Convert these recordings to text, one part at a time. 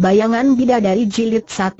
Bayangan Bidadari Jilid 1.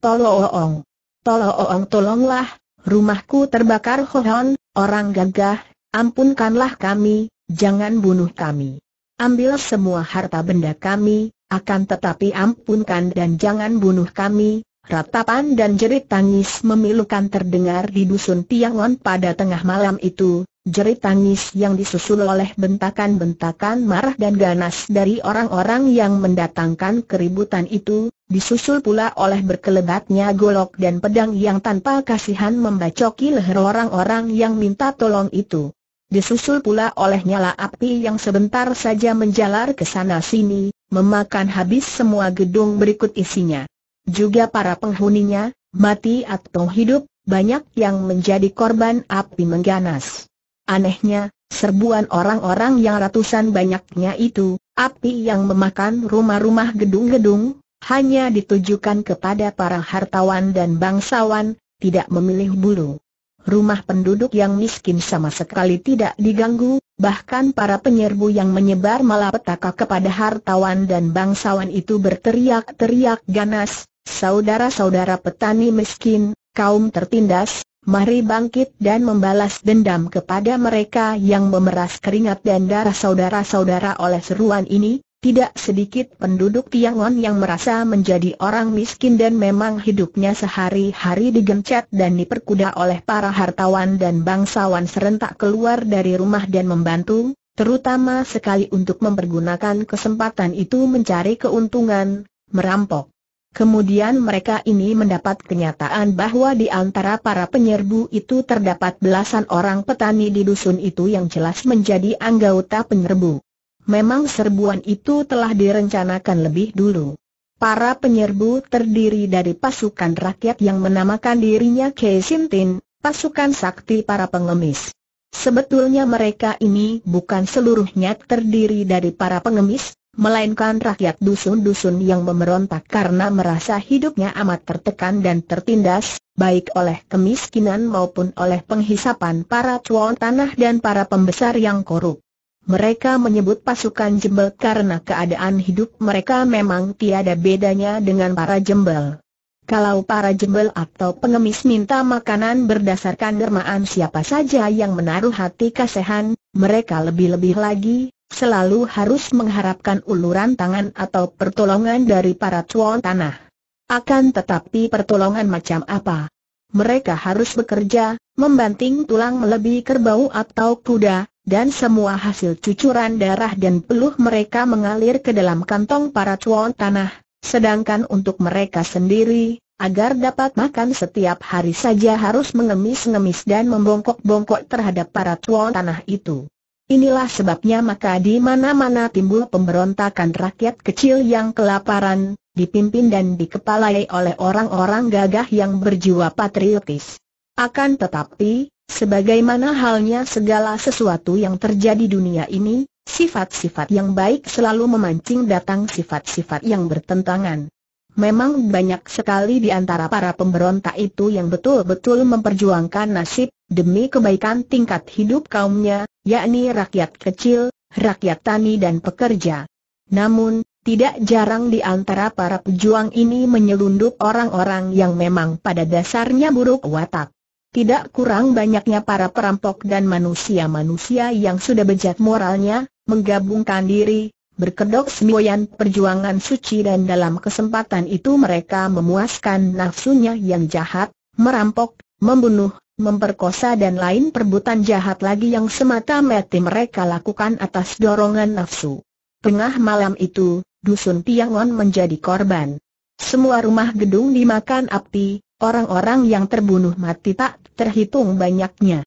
Tolong, tolong, tolonglah, rumahku terbakar hohon, orang gagah, ampunkanlah kami, jangan bunuh kami. Ambil semua harta benda kami, akan tetapi ampunkan dan jangan bunuh kami, Ratapan dan jerit tangis memilukan terdengar di dusun Tiangon pada tengah malam itu, jerit tangis yang disusul oleh bentakan-bentakan marah dan ganas dari orang-orang yang mendatangkan keributan itu, disusul pula oleh berkelebatnya golok dan pedang yang tanpa kasihan membacoki leher orang-orang yang minta tolong itu. Disusul pula oleh nyala api yang sebentar saja menjalar ke sana sini, memakan habis semua gedung berikut isinya juga para penghuninya, mati atau hidup, banyak yang menjadi korban api mengganas. Anehnya, serbuan orang-orang yang ratusan banyaknya itu, api yang memakan rumah-rumah gedung-gedung, hanya ditujukan kepada para hartawan dan bangsawan, tidak memilih bulu. Rumah penduduk yang miskin sama sekali tidak diganggu, bahkan para penyerbu yang menyebar malapetaka kepada hartawan dan bangsawan itu berteriak-teriak ganas, Saudara-saudara petani miskin, kaum tertindas, mari bangkit dan membalas dendam kepada mereka yang memeras keringat dan darah saudara-saudara oleh seruan ini, tidak sedikit penduduk Tiangon yang merasa menjadi orang miskin dan memang hidupnya sehari-hari digencet dan diperkuda oleh para hartawan dan bangsawan serentak keluar dari rumah dan membantu, terutama sekali untuk mempergunakan kesempatan itu mencari keuntungan, merampok, Kemudian mereka ini mendapat kenyataan bahwa di antara para penyerbu itu terdapat belasan orang petani di dusun itu yang jelas menjadi anggota penyerbu. Memang serbuan itu telah direncanakan lebih dulu. Para penyerbu terdiri dari pasukan rakyat yang menamakan dirinya Kesintin, pasukan sakti para pengemis. Sebetulnya mereka ini bukan seluruhnya terdiri dari para pengemis, melainkan rakyat dusun-dusun yang memerontak karena merasa hidupnya amat tertekan dan tertindas, baik oleh kemiskinan maupun oleh penghisapan para cuan tanah dan para pembesar yang korup. Mereka menyebut pasukan jembel karena keadaan hidup mereka memang tiada bedanya dengan para jembel. Kalau para jembel atau pengemis minta makanan berdasarkan dermaan siapa saja yang menaruh hati kasihan, mereka lebih-lebih lagi, selalu harus mengharapkan uluran tangan atau pertolongan dari para cuan tanah. Akan tetapi pertolongan macam apa? Mereka harus bekerja, membanting tulang melebihi kerbau atau kuda, dan semua hasil cucuran darah dan peluh mereka mengalir ke dalam kantong para cuan tanah, sedangkan untuk mereka sendiri, agar dapat makan setiap hari saja harus mengemis-ngemis dan membongkok-bongkok terhadap para cuan tanah itu. Inilah sebabnya maka di mana-mana timbul pemberontakan rakyat kecil yang kelaparan, dipimpin dan dikepalai oleh orang-orang gagah yang berjiwa patriotis. Akan tetapi, sebagaimana halnya segala sesuatu yang terjadi dunia ini, sifat-sifat yang baik selalu memancing datang sifat-sifat yang bertentangan. Memang banyak sekali di antara para pemberontak itu yang betul-betul memperjuangkan nasib, demi kebaikan tingkat hidup kaumnya, yakni rakyat kecil, rakyat tani dan pekerja. Namun, tidak jarang di antara para pejuang ini menyelundup orang-orang yang memang pada dasarnya buruk watak. Tidak kurang banyaknya para perampok dan manusia-manusia yang sudah bejat moralnya, menggabungkan diri, berkedok semboyan perjuangan suci dan dalam kesempatan itu mereka memuaskan nafsunya yang jahat, merampok, membunuh, memperkosa dan lain perbuatan jahat lagi yang semata-mata mereka lakukan atas dorongan nafsu. Tengah malam itu, dusun Tiangon menjadi korban. Semua rumah gedung dimakan api, orang-orang yang terbunuh mati tak terhitung banyaknya.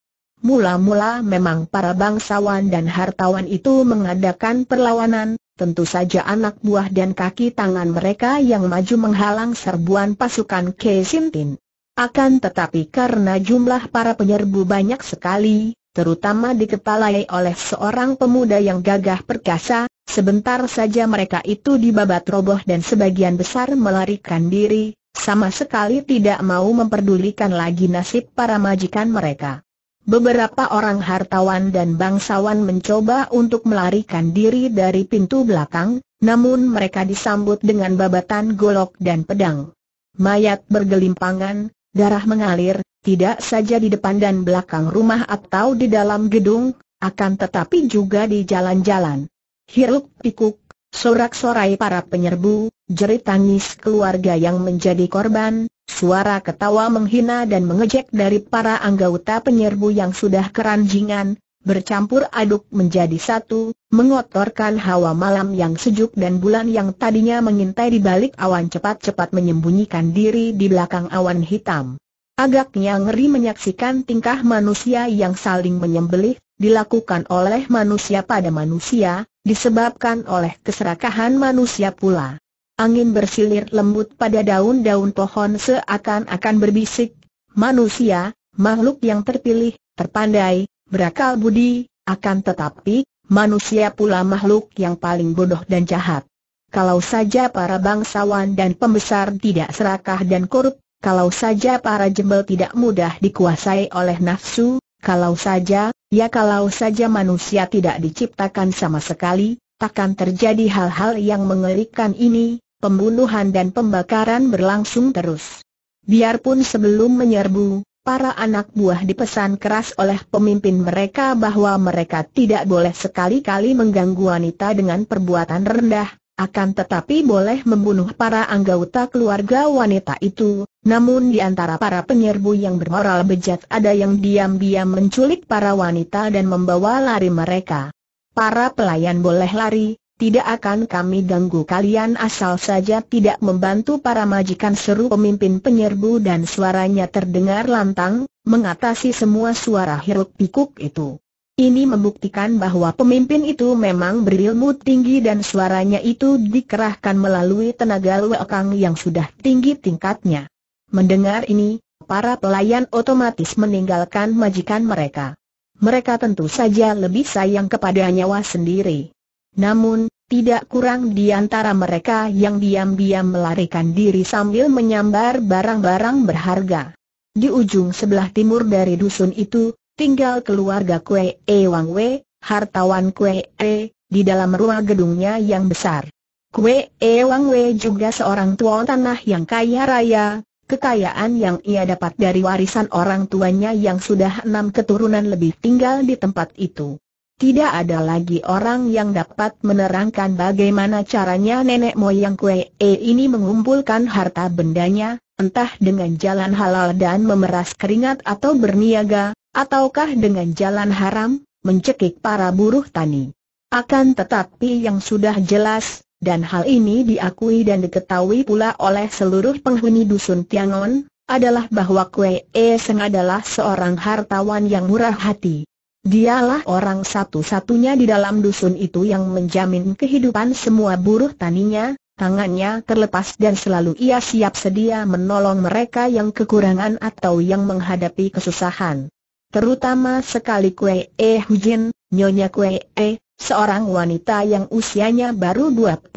Mula-mula memang para bangsawan dan hartawan itu mengadakan perlawanan, Tentu saja anak buah dan kaki tangan mereka yang maju menghalang serbuan pasukan Kesintin. Akan tetapi karena jumlah para penyerbu banyak sekali, terutama dikepalai oleh seorang pemuda yang gagah perkasa, sebentar saja mereka itu dibabat roboh dan sebagian besar melarikan diri, sama sekali tidak mau memperdulikan lagi nasib para majikan mereka. Beberapa orang hartawan dan bangsawan mencoba untuk melarikan diri dari pintu belakang, namun mereka disambut dengan babatan golok dan pedang. Mayat bergelimpangan, darah mengalir, tidak saja di depan dan belakang rumah atau di dalam gedung, akan tetapi juga di jalan-jalan. Hiruk pikuk, sorak-sorai para penyerbu, jerit tangis keluarga yang menjadi korban, Suara ketawa menghina dan mengejek dari para anggota penyerbu yang sudah keranjingan, bercampur aduk menjadi satu, mengotorkan hawa malam yang sejuk dan bulan yang tadinya mengintai di balik awan cepat-cepat menyembunyikan diri di belakang awan hitam. Agaknya ngeri menyaksikan tingkah manusia yang saling menyembelih, dilakukan oleh manusia pada manusia, disebabkan oleh keserakahan manusia pula. Angin bersilir lembut pada daun-daun pohon seakan-akan berbisik, manusia, makhluk yang terpilih, terpandai, berakal budi, akan tetapi, manusia pula makhluk yang paling bodoh dan jahat. Kalau saja para bangsawan dan pembesar tidak serakah dan korup, kalau saja para jembel tidak mudah dikuasai oleh nafsu, kalau saja, ya kalau saja manusia tidak diciptakan sama sekali, takkan terjadi hal-hal yang mengerikan ini, pembunuhan dan pembakaran berlangsung terus. Biarpun sebelum menyerbu, para anak buah dipesan keras oleh pemimpin mereka bahwa mereka tidak boleh sekali-kali mengganggu wanita dengan perbuatan rendah, akan tetapi boleh membunuh para anggota keluarga wanita itu, namun di antara para penyerbu yang bermoral bejat ada yang diam-diam menculik para wanita dan membawa lari mereka. Para pelayan boleh lari, tidak akan kami ganggu kalian asal saja tidak membantu para majikan seru pemimpin penyerbu dan suaranya terdengar lantang, mengatasi semua suara hiruk pikuk itu. Ini membuktikan bahwa pemimpin itu memang berilmu tinggi dan suaranya itu dikerahkan melalui tenaga luekang yang sudah tinggi tingkatnya. Mendengar ini, para pelayan otomatis meninggalkan majikan mereka. Mereka tentu saja lebih sayang kepada nyawa sendiri. Namun, tidak kurang di antara mereka yang diam-diam melarikan diri sambil menyambar barang-barang berharga. Di ujung sebelah timur dari dusun itu, tinggal keluarga Kue E Wang Wei, hartawan Kue E, di dalam ruang gedungnya yang besar. Kue E Wang Wei juga seorang tuan tanah yang kaya raya, kekayaan yang ia dapat dari warisan orang tuanya yang sudah enam keturunan lebih tinggal di tempat itu. Tidak ada lagi orang yang dapat menerangkan bagaimana caranya nenek moyang Kue e ini mengumpulkan harta bendanya, entah dengan jalan halal dan memeras keringat atau berniaga, ataukah dengan jalan haram, mencekik para buruh tani. Akan tetapi yang sudah jelas, dan hal ini diakui dan diketahui pula oleh seluruh penghuni dusun Tiangon, adalah bahwa Kue E Seng adalah seorang hartawan yang murah hati. Dialah orang satu-satunya di dalam dusun itu yang menjamin kehidupan semua buruh taninya, tangannya terlepas dan selalu ia siap sedia menolong mereka yang kekurangan atau yang menghadapi kesusahan. Terutama sekali Kue E Hujin, Nyonya Kue E, seorang wanita yang usianya baru 25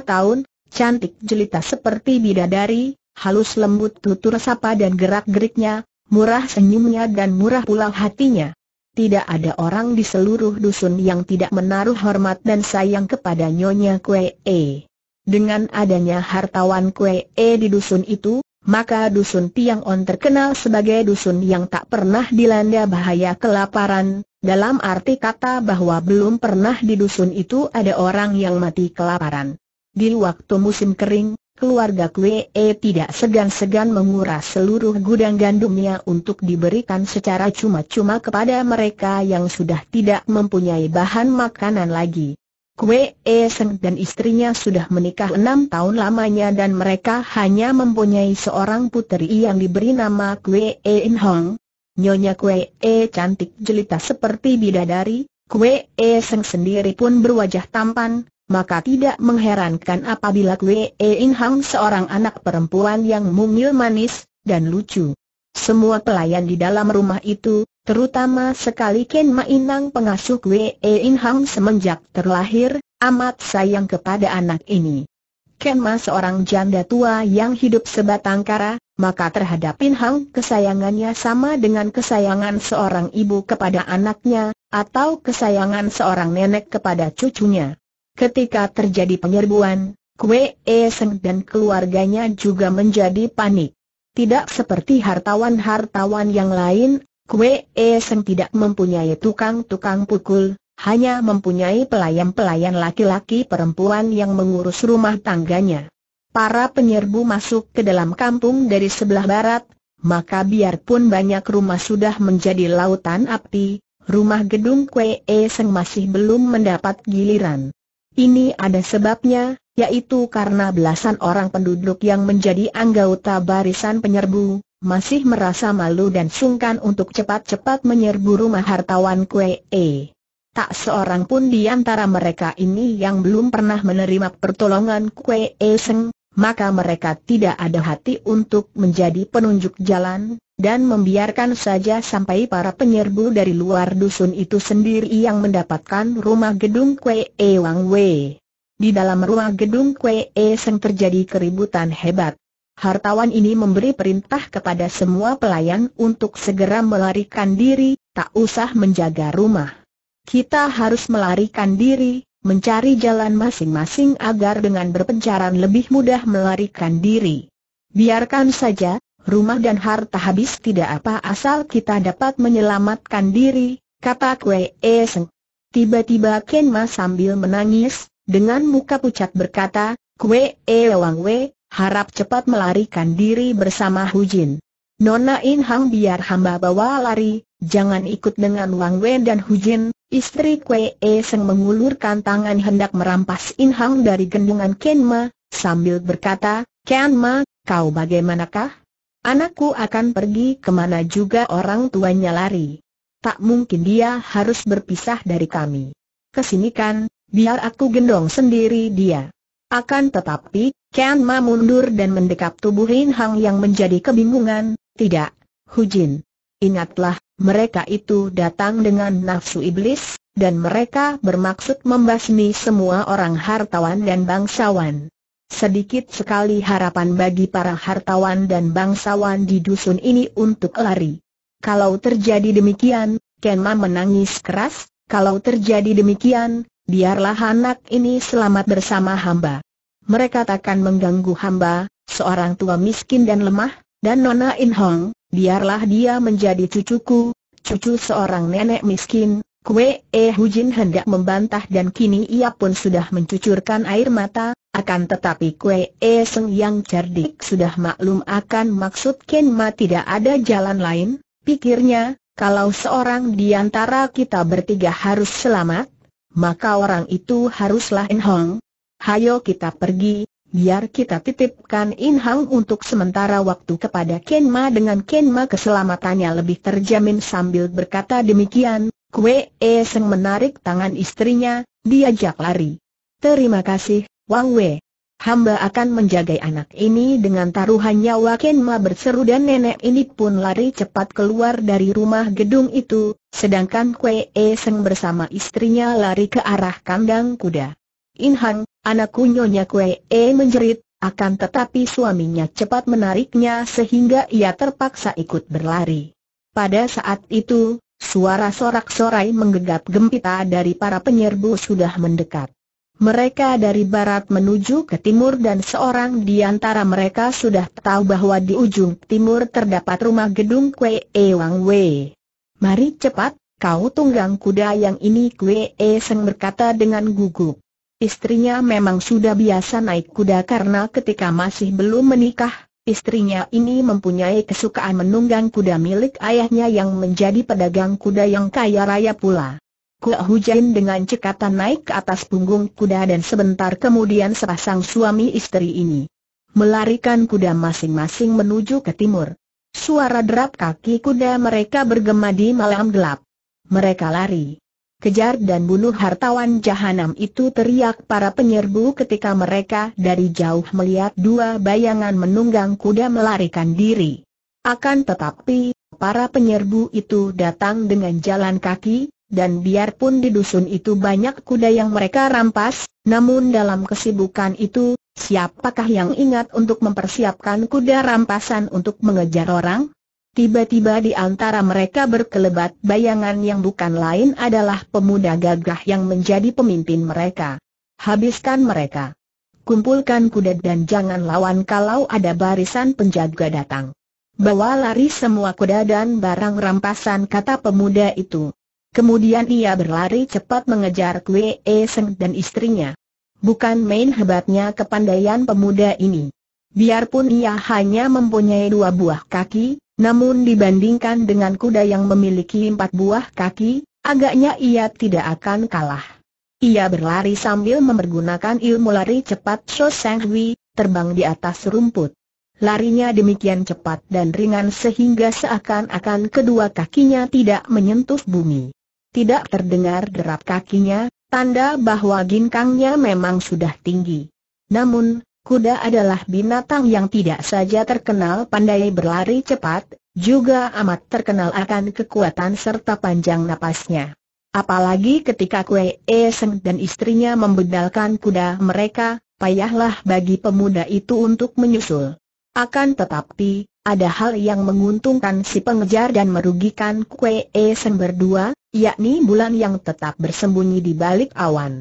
tahun, cantik jelita seperti bidadari, halus lembut tutur sapa dan gerak-geriknya, murah senyumnya dan murah pula hatinya. Tidak ada orang di seluruh dusun yang tidak menaruh hormat dan sayang kepada Nyonya Kue E. Dengan adanya hartawan Kue E di dusun itu, maka dusun Tiang On terkenal sebagai dusun yang tak pernah dilanda bahaya kelaparan, dalam arti kata bahwa belum pernah di dusun itu ada orang yang mati kelaparan. Di waktu musim kering, keluarga Kwe eh, tidak segan-segan menguras seluruh gudang gandumnya untuk diberikan secara cuma-cuma kepada mereka yang sudah tidak mempunyai bahan makanan lagi. Kwe eh, Seng dan istrinya sudah menikah enam tahun lamanya dan mereka hanya mempunyai seorang putri yang diberi nama Kwe eh, In Hong. Nyonya Kwe cantik jelita seperti bidadari, Kwe Seng sendiri pun berwajah tampan, maka tidak mengherankan apabila Kwe In Hang seorang anak perempuan yang mungil manis dan lucu. Semua pelayan di dalam rumah itu, terutama sekali Ken Ma In-hang pengasuh Kwe In Hang semenjak terlahir, amat sayang kepada anak ini. Ken Ma seorang janda tua yang hidup sebatang kara, maka terhadap In Hang kesayangannya sama dengan kesayangan seorang ibu kepada anaknya, atau kesayangan seorang nenek kepada cucunya. Ketika terjadi penyerbuan, Kue e Seng dan keluarganya juga menjadi panik. Tidak seperti hartawan-hartawan yang lain, Kue e Seng tidak mempunyai tukang-tukang pukul, hanya mempunyai pelayan-pelayan laki-laki perempuan yang mengurus rumah tangganya. Para penyerbu masuk ke dalam kampung dari sebelah barat, maka biarpun banyak rumah sudah menjadi lautan api, rumah gedung Kue e Seng masih belum mendapat giliran. Ini ada sebabnya, yaitu karena belasan orang penduduk yang menjadi anggota barisan penyerbu, masih merasa malu dan sungkan untuk cepat-cepat menyerbu rumah hartawan Kue Tak seorang pun di antara mereka ini yang belum pernah menerima pertolongan Kue E Seng, maka mereka tidak ada hati untuk menjadi penunjuk jalan, dan membiarkan saja sampai para penyerbu dari luar dusun itu sendiri yang mendapatkan rumah gedung Kwe E Wang Wei. Di dalam rumah gedung Kwe E Seng terjadi keributan hebat. Hartawan ini memberi perintah kepada semua pelayan untuk segera melarikan diri, tak usah menjaga rumah. Kita harus melarikan diri, mencari jalan masing-masing agar dengan berpencaran lebih mudah melarikan diri. Biarkan saja, rumah dan harta habis tidak apa asal kita dapat menyelamatkan diri, kata Kwe e Seng. Tiba-tiba Kenma sambil menangis, dengan muka pucat berkata, Kwe E Wang We, harap cepat melarikan diri bersama Hujin. Nona In Hang biar hamba bawa lari, Jangan ikut dengan Wang Wen dan Hu Jin, istri Kwee E Seng mengulurkan tangan hendak merampas In Hang dari gendungan Ken Ma, sambil berkata, Ken Ma, kau bagaimanakah? Anakku akan pergi kemana juga orang tuanya lari. Tak mungkin dia harus berpisah dari kami. Kesini kan, biar aku gendong sendiri dia. Akan tetapi, Ken Ma mundur dan mendekap tubuh In Hang yang menjadi kebingungan, tidak, Hu Jin. Ingatlah, mereka itu datang dengan nafsu iblis, dan mereka bermaksud membasmi semua orang hartawan dan bangsawan. Sedikit sekali harapan bagi para hartawan dan bangsawan di dusun ini untuk lari. Kalau terjadi demikian, Kenma menangis keras, kalau terjadi demikian, biarlah anak ini selamat bersama hamba. Mereka takkan mengganggu hamba, seorang tua miskin dan lemah, dan Nona In Hong, biarlah dia menjadi cucuku, cucu seorang nenek miskin, Kue Eh Hujin hendak membantah dan kini ia pun sudah mencucurkan air mata, akan tetapi Kue E Seng yang cerdik sudah maklum akan maksud Ken Ma tidak ada jalan lain, pikirnya, kalau seorang di antara kita bertiga harus selamat, maka orang itu haruslah Hong. Hayo kita pergi, Biar kita titipkan In Hang untuk sementara waktu kepada Kenma dengan Kenma keselamatannya lebih terjamin sambil berkata demikian, Kue E Seng menarik tangan istrinya, diajak lari. Terima kasih, Wang Wei. Hamba akan menjaga anak ini dengan taruhan nyawa Kenma berseru dan nenek ini pun lari cepat keluar dari rumah gedung itu, sedangkan Kue E Seng bersama istrinya lari ke arah kandang kuda. Hang, anak Nyonya Kue E menjerit, akan tetapi suaminya cepat menariknya sehingga ia terpaksa ikut berlari. Pada saat itu, suara sorak-sorai menggegap gempita dari para penyerbu sudah mendekat. Mereka dari barat menuju ke timur dan seorang di antara mereka sudah tahu bahwa di ujung timur terdapat rumah gedung Kue E Wang Wei. Mari cepat, kau tunggang kuda yang ini Kue E Seng berkata dengan gugup. Istrinya memang sudah biasa naik kuda karena ketika masih belum menikah, istrinya ini mempunyai kesukaan menunggang kuda milik ayahnya yang menjadi pedagang kuda yang kaya raya pula. Kuah Hujan dengan cekatan naik ke atas punggung kuda dan sebentar kemudian sepasang suami istri ini melarikan kuda masing-masing menuju ke timur. Suara derap kaki kuda mereka bergema di malam gelap. Mereka lari. Kejar dan bunuh hartawan jahanam itu teriak para penyerbu ketika mereka dari jauh melihat dua bayangan menunggang kuda melarikan diri. Akan tetapi, para penyerbu itu datang dengan jalan kaki, dan biarpun di dusun itu banyak kuda yang mereka rampas, namun dalam kesibukan itu, siapakah yang ingat untuk mempersiapkan kuda rampasan untuk mengejar orang? Tiba-tiba di antara mereka berkelebat bayangan yang bukan lain adalah pemuda gagah yang menjadi pemimpin mereka. Habiskan mereka. Kumpulkan kuda dan jangan lawan kalau ada barisan penjaga datang. Bawa lari semua kuda dan barang rampasan kata pemuda itu. Kemudian ia berlari cepat mengejar Kwe e Seng dan istrinya. Bukan main hebatnya kepandaian pemuda ini. Biarpun ia hanya mempunyai dua buah kaki, namun dibandingkan dengan kuda yang memiliki empat buah kaki, agaknya ia tidak akan kalah. Ia berlari sambil mempergunakan ilmu lari cepat Cho terbang di atas rumput. Larinya demikian cepat dan ringan sehingga seakan-akan kedua kakinya tidak menyentuh bumi. Tidak terdengar derap kakinya, tanda bahwa ginkangnya memang sudah tinggi. Namun, Kuda adalah binatang yang tidak saja terkenal pandai berlari cepat, juga amat terkenal akan kekuatan serta panjang napasnya. Apalagi ketika Kue Esem dan istrinya membedalkan kuda mereka, payahlah bagi pemuda itu untuk menyusul. Akan tetapi, ada hal yang menguntungkan si pengejar dan merugikan Kue Esem berdua, yakni bulan yang tetap bersembunyi di balik awan.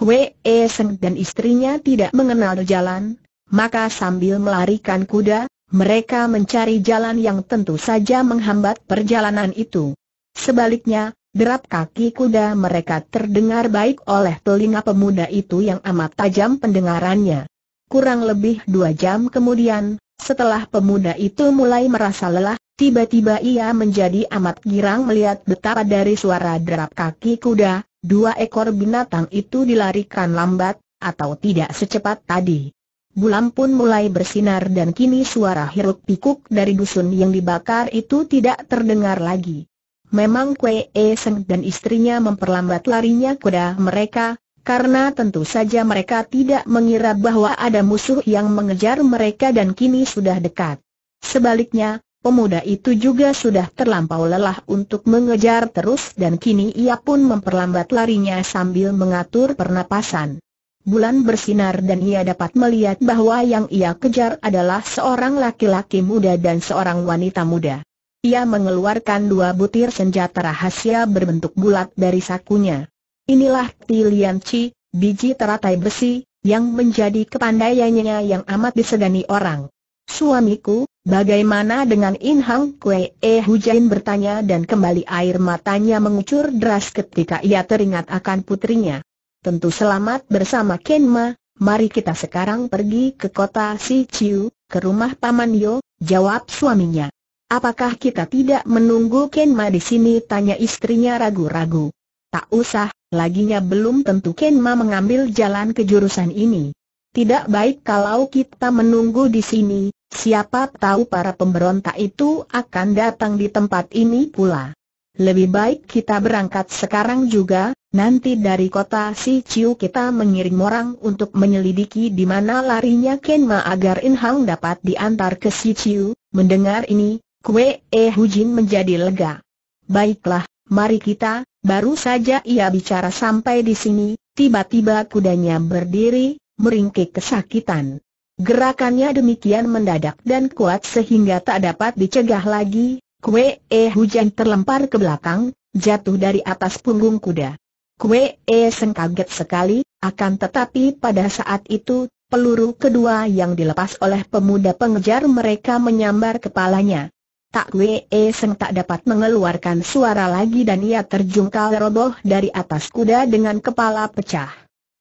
Kue Eseng dan istrinya tidak mengenal jalan, maka sambil melarikan kuda, mereka mencari jalan yang tentu saja menghambat perjalanan itu. Sebaliknya, derap kaki kuda mereka terdengar baik oleh telinga pemuda itu yang amat tajam pendengarannya. Kurang lebih dua jam kemudian, setelah pemuda itu mulai merasa lelah, tiba-tiba ia menjadi amat girang melihat betapa dari suara derap kaki kuda, Dua ekor binatang itu dilarikan lambat, atau tidak secepat tadi. Bulan pun mulai bersinar dan kini suara hiruk pikuk dari dusun yang dibakar itu tidak terdengar lagi. Memang Kwe E Seng dan istrinya memperlambat larinya kuda mereka, karena tentu saja mereka tidak mengira bahwa ada musuh yang mengejar mereka dan kini sudah dekat. Sebaliknya, Pemuda itu juga sudah terlampau lelah untuk mengejar terus dan kini ia pun memperlambat larinya sambil mengatur pernapasan. Bulan bersinar dan ia dapat melihat bahwa yang ia kejar adalah seorang laki-laki muda dan seorang wanita muda. Ia mengeluarkan dua butir senjata rahasia berbentuk bulat dari sakunya. Inilah Tilian Chi, biji teratai besi, yang menjadi kepandaiannya yang amat disegani orang. Suamiku, Bagaimana dengan In Hang Kue E eh, Hujain bertanya dan kembali air matanya mengucur deras ketika ia teringat akan putrinya. Tentu selamat bersama Kenma, mari kita sekarang pergi ke kota Si Chiu, ke rumah Paman Yo, jawab suaminya. Apakah kita tidak menunggu Kenma di sini tanya istrinya ragu-ragu. Tak usah, laginya belum tentu Kenma mengambil jalan ke jurusan ini. Tidak baik kalau kita menunggu di sini, Siapa tahu para pemberontak itu akan datang di tempat ini pula. Lebih baik kita berangkat sekarang juga, nanti dari kota Si Ciu kita mengirim orang untuk menyelidiki di mana larinya Kenma agar In Hang dapat diantar ke Si Ciu. Mendengar ini, Kue e Hu Jin menjadi lega. Baiklah, mari kita, baru saja ia bicara sampai di sini, tiba-tiba kudanya berdiri, meringkik kesakitan. Gerakannya demikian mendadak dan kuat sehingga tak dapat dicegah lagi, kue e hujan terlempar ke belakang, jatuh dari atas punggung kuda. Kue e seng kaget sekali, akan tetapi pada saat itu, peluru kedua yang dilepas oleh pemuda pengejar mereka menyambar kepalanya. Tak e Seng tak dapat mengeluarkan suara lagi dan ia terjungkal roboh dari atas kuda dengan kepala pecah.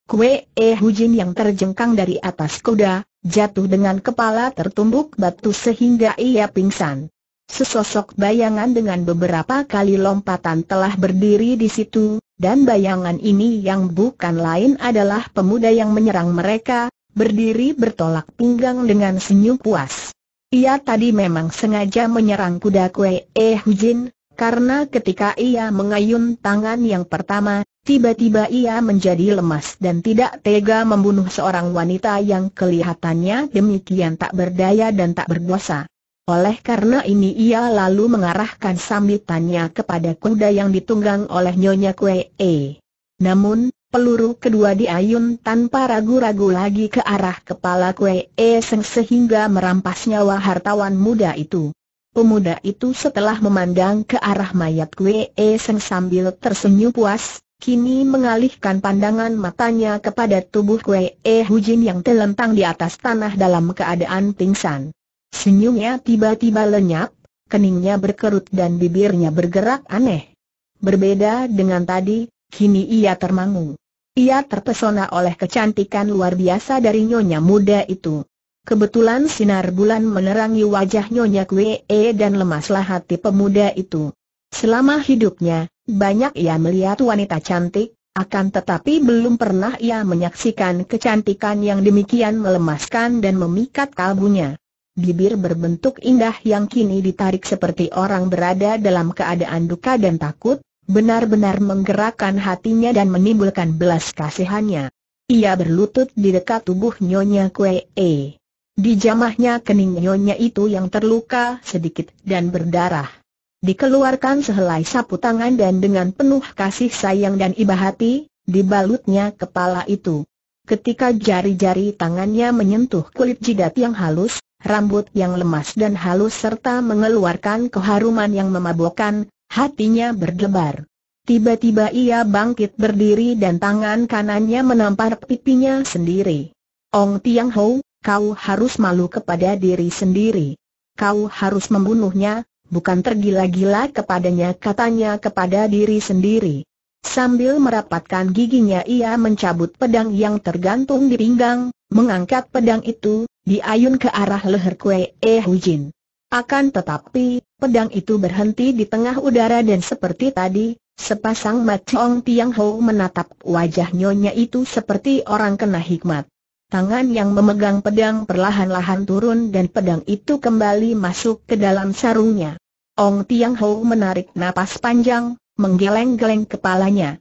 Kue e hujan yang terjengkang dari atas kuda, jatuh dengan kepala tertumbuk batu sehingga ia pingsan. Sesosok bayangan dengan beberapa kali lompatan telah berdiri di situ, dan bayangan ini yang bukan lain adalah pemuda yang menyerang mereka, berdiri bertolak pinggang dengan senyum puas. Ia tadi memang sengaja menyerang kuda kue Eh Hujin, karena ketika ia mengayun tangan yang pertama, tiba-tiba ia menjadi lemas dan tidak tega membunuh seorang wanita yang kelihatannya demikian tak berdaya dan tak berdosa. Oleh karena ini ia lalu mengarahkan sambitannya kepada kuda yang ditunggang oleh Nyonya Kue E. Namun, peluru kedua diayun tanpa ragu-ragu lagi ke arah kepala Kue E sehingga merampas nyawa hartawan muda itu. Pemuda itu setelah memandang ke arah mayat Kwe e Seng sambil tersenyum puas, kini mengalihkan pandangan matanya kepada tubuh Kwe e Hujin yang telentang di atas tanah dalam keadaan pingsan. Senyumnya tiba-tiba lenyap, keningnya berkerut dan bibirnya bergerak aneh. Berbeda dengan tadi, kini ia termangu. Ia terpesona oleh kecantikan luar biasa dari nyonya muda itu. Kebetulan sinar bulan menerangi wajah Nyonya Kwee dan lemaslah hati pemuda itu. Selama hidupnya, banyak ia melihat wanita cantik, akan tetapi belum pernah ia menyaksikan kecantikan yang demikian melemaskan dan memikat kalbunya. Bibir berbentuk indah yang kini ditarik seperti orang berada dalam keadaan duka dan takut, benar-benar menggerakkan hatinya dan menimbulkan belas kasihannya. Ia berlutut di dekat tubuh Nyonya Kwee. Dijamahnya kening nyonya itu yang terluka sedikit dan berdarah. Dikeluarkan sehelai sapu tangan dan dengan penuh kasih sayang dan iba hati, dibalutnya kepala itu. Ketika jari-jari tangannya menyentuh kulit jidat yang halus, rambut yang lemas dan halus serta mengeluarkan keharuman yang memabokkan, hatinya berdebar. Tiba-tiba ia bangkit berdiri dan tangan kanannya menampar pipinya sendiri. Ong Tiang Hou kau harus malu kepada diri sendiri. Kau harus membunuhnya, bukan tergila-gila kepadanya katanya kepada diri sendiri. Sambil merapatkan giginya ia mencabut pedang yang tergantung di pinggang, mengangkat pedang itu, diayun ke arah leher Kue Eh Hujin. Akan tetapi, pedang itu berhenti di tengah udara dan seperti tadi, sepasang Matong Tiang Ho menatap wajah nyonya itu seperti orang kena hikmat. Tangan yang memegang pedang perlahan-lahan turun dan pedang itu kembali masuk ke dalam sarungnya. Ong Tiang Ho menarik napas panjang, menggeleng-geleng kepalanya.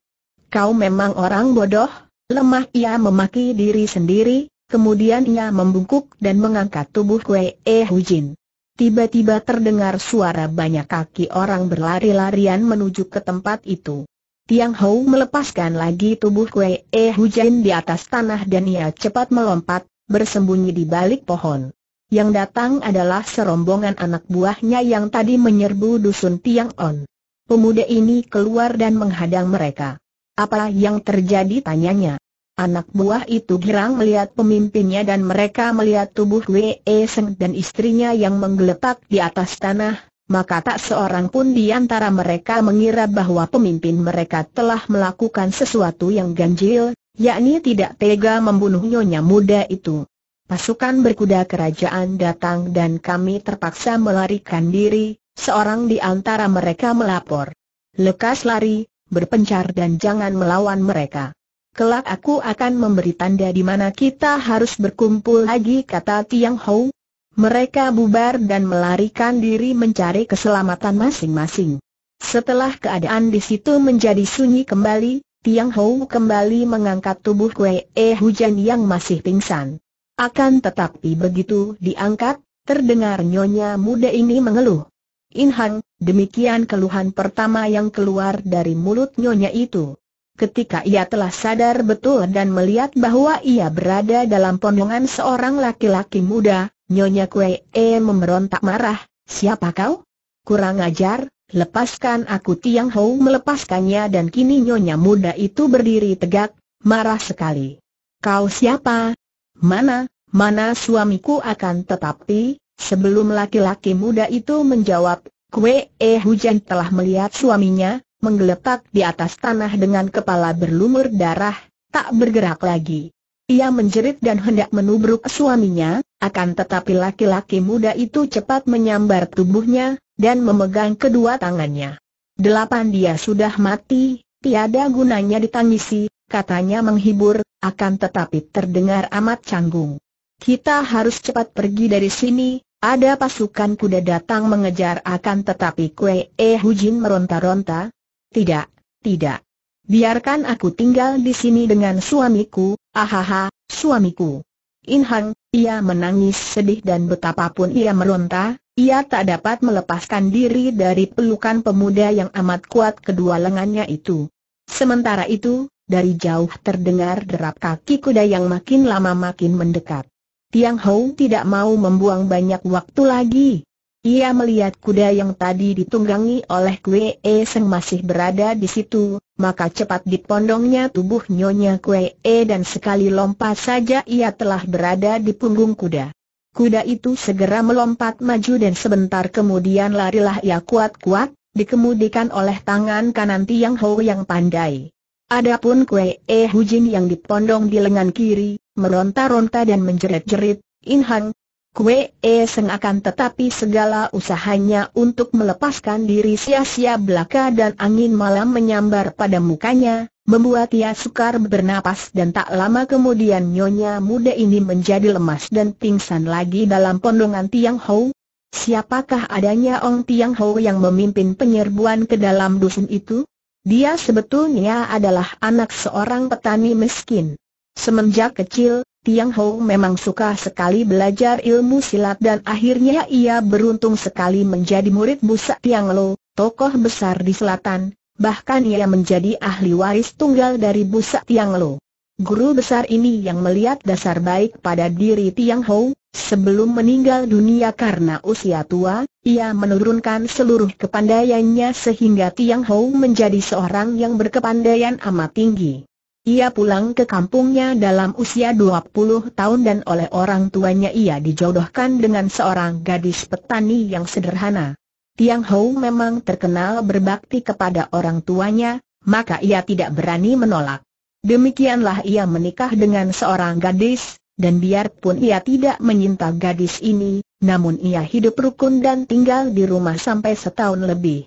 Kau memang orang bodoh, lemah ia memaki diri sendiri, kemudian ia membungkuk dan mengangkat tubuh Kue E Jin. Tiba-tiba terdengar suara banyak kaki orang berlari-larian menuju ke tempat itu. Tiang Hou melepaskan lagi tubuh Kue E Hujan di atas tanah dan ia cepat melompat, bersembunyi di balik pohon. Yang datang adalah serombongan anak buahnya yang tadi menyerbu dusun Tiang On. Pemuda ini keluar dan menghadang mereka. Apa yang terjadi tanyanya. Anak buah itu girang melihat pemimpinnya dan mereka melihat tubuh Wei e Seng dan istrinya yang menggeletak di atas tanah, maka tak seorang pun di antara mereka mengira bahwa pemimpin mereka telah melakukan sesuatu yang ganjil, yakni tidak tega membunuh nyonya muda itu. Pasukan berkuda kerajaan datang dan kami terpaksa melarikan diri, seorang di antara mereka melapor. Lekas lari, berpencar dan jangan melawan mereka. Kelak aku akan memberi tanda di mana kita harus berkumpul lagi kata Tiang Hou, mereka bubar dan melarikan diri mencari keselamatan masing-masing. Setelah keadaan di situ menjadi sunyi kembali, Tiang Hou kembali mengangkat tubuh Kue E eh Hujan yang masih pingsan. Akan tetapi begitu diangkat, terdengar nyonya muda ini mengeluh. Hang, demikian keluhan pertama yang keluar dari mulut nyonya itu. Ketika ia telah sadar betul dan melihat bahwa ia berada dalam pondongan seorang laki-laki muda, Nyonya Kue E memberontak marah, siapa kau? Kurang ajar, lepaskan aku Tiang Hou melepaskannya dan kini nyonya muda itu berdiri tegak, marah sekali. Kau siapa? Mana, mana suamiku akan tetapi, sebelum laki-laki muda itu menjawab, Kue E Hujan telah melihat suaminya, menggeletak di atas tanah dengan kepala berlumur darah, tak bergerak lagi. Ia menjerit dan hendak menubruk suaminya, akan tetapi laki-laki muda itu cepat menyambar tubuhnya, dan memegang kedua tangannya. Delapan dia sudah mati, tiada gunanya ditangisi, katanya menghibur, akan tetapi terdengar amat canggung. Kita harus cepat pergi dari sini, ada pasukan kuda datang mengejar akan tetapi Kue Eh Hujin meronta-ronta. Tidak, tidak. Biarkan aku tinggal di sini dengan suamiku, Ahaha, suamiku. Inhang, ia menangis sedih dan betapapun ia meronta, ia tak dapat melepaskan diri dari pelukan pemuda yang amat kuat kedua lengannya itu. Sementara itu, dari jauh terdengar derap kaki kuda yang makin lama makin mendekat. Tiang Hou tidak mau membuang banyak waktu lagi. Ia melihat kuda yang tadi ditunggangi oleh Kue E Seng masih berada di situ, maka cepat dipondongnya tubuh nyonya Kue E dan sekali lompat saja ia telah berada di punggung kuda. Kuda itu segera melompat maju dan sebentar kemudian larilah ia kuat-kuat, dikemudikan oleh tangan kanan Tiang Ho yang pandai. Adapun Kue E Hujin yang dipondong di lengan kiri, meronta-ronta dan menjerit-jerit, In Hang, Kue Seng akan tetapi segala usahanya untuk melepaskan diri sia-sia belaka dan angin malam menyambar pada mukanya, membuat ia sukar bernapas dan tak lama kemudian nyonya muda ini menjadi lemas dan pingsan lagi dalam pondongan Tiang Hou. Siapakah adanya Ong Tiang Hou yang memimpin penyerbuan ke dalam dusun itu? Dia sebetulnya adalah anak seorang petani miskin. Semenjak kecil, Tiang Hou memang suka sekali belajar ilmu silat dan akhirnya ia beruntung sekali menjadi murid Busa Tiang Lo, tokoh besar di selatan, bahkan ia menjadi ahli waris tunggal dari Busa Tiang Lo. Guru besar ini yang melihat dasar baik pada diri Tiang Hou, sebelum meninggal dunia karena usia tua, ia menurunkan seluruh kepandaiannya sehingga Tiang Hou menjadi seorang yang berkepandaian amat tinggi. Ia pulang ke kampungnya dalam usia 20 tahun dan oleh orang tuanya ia dijodohkan dengan seorang gadis petani yang sederhana. Tiang Hou memang terkenal berbakti kepada orang tuanya, maka ia tidak berani menolak. Demikianlah ia menikah dengan seorang gadis, dan biarpun ia tidak menyinta gadis ini, namun ia hidup rukun dan tinggal di rumah sampai setahun lebih.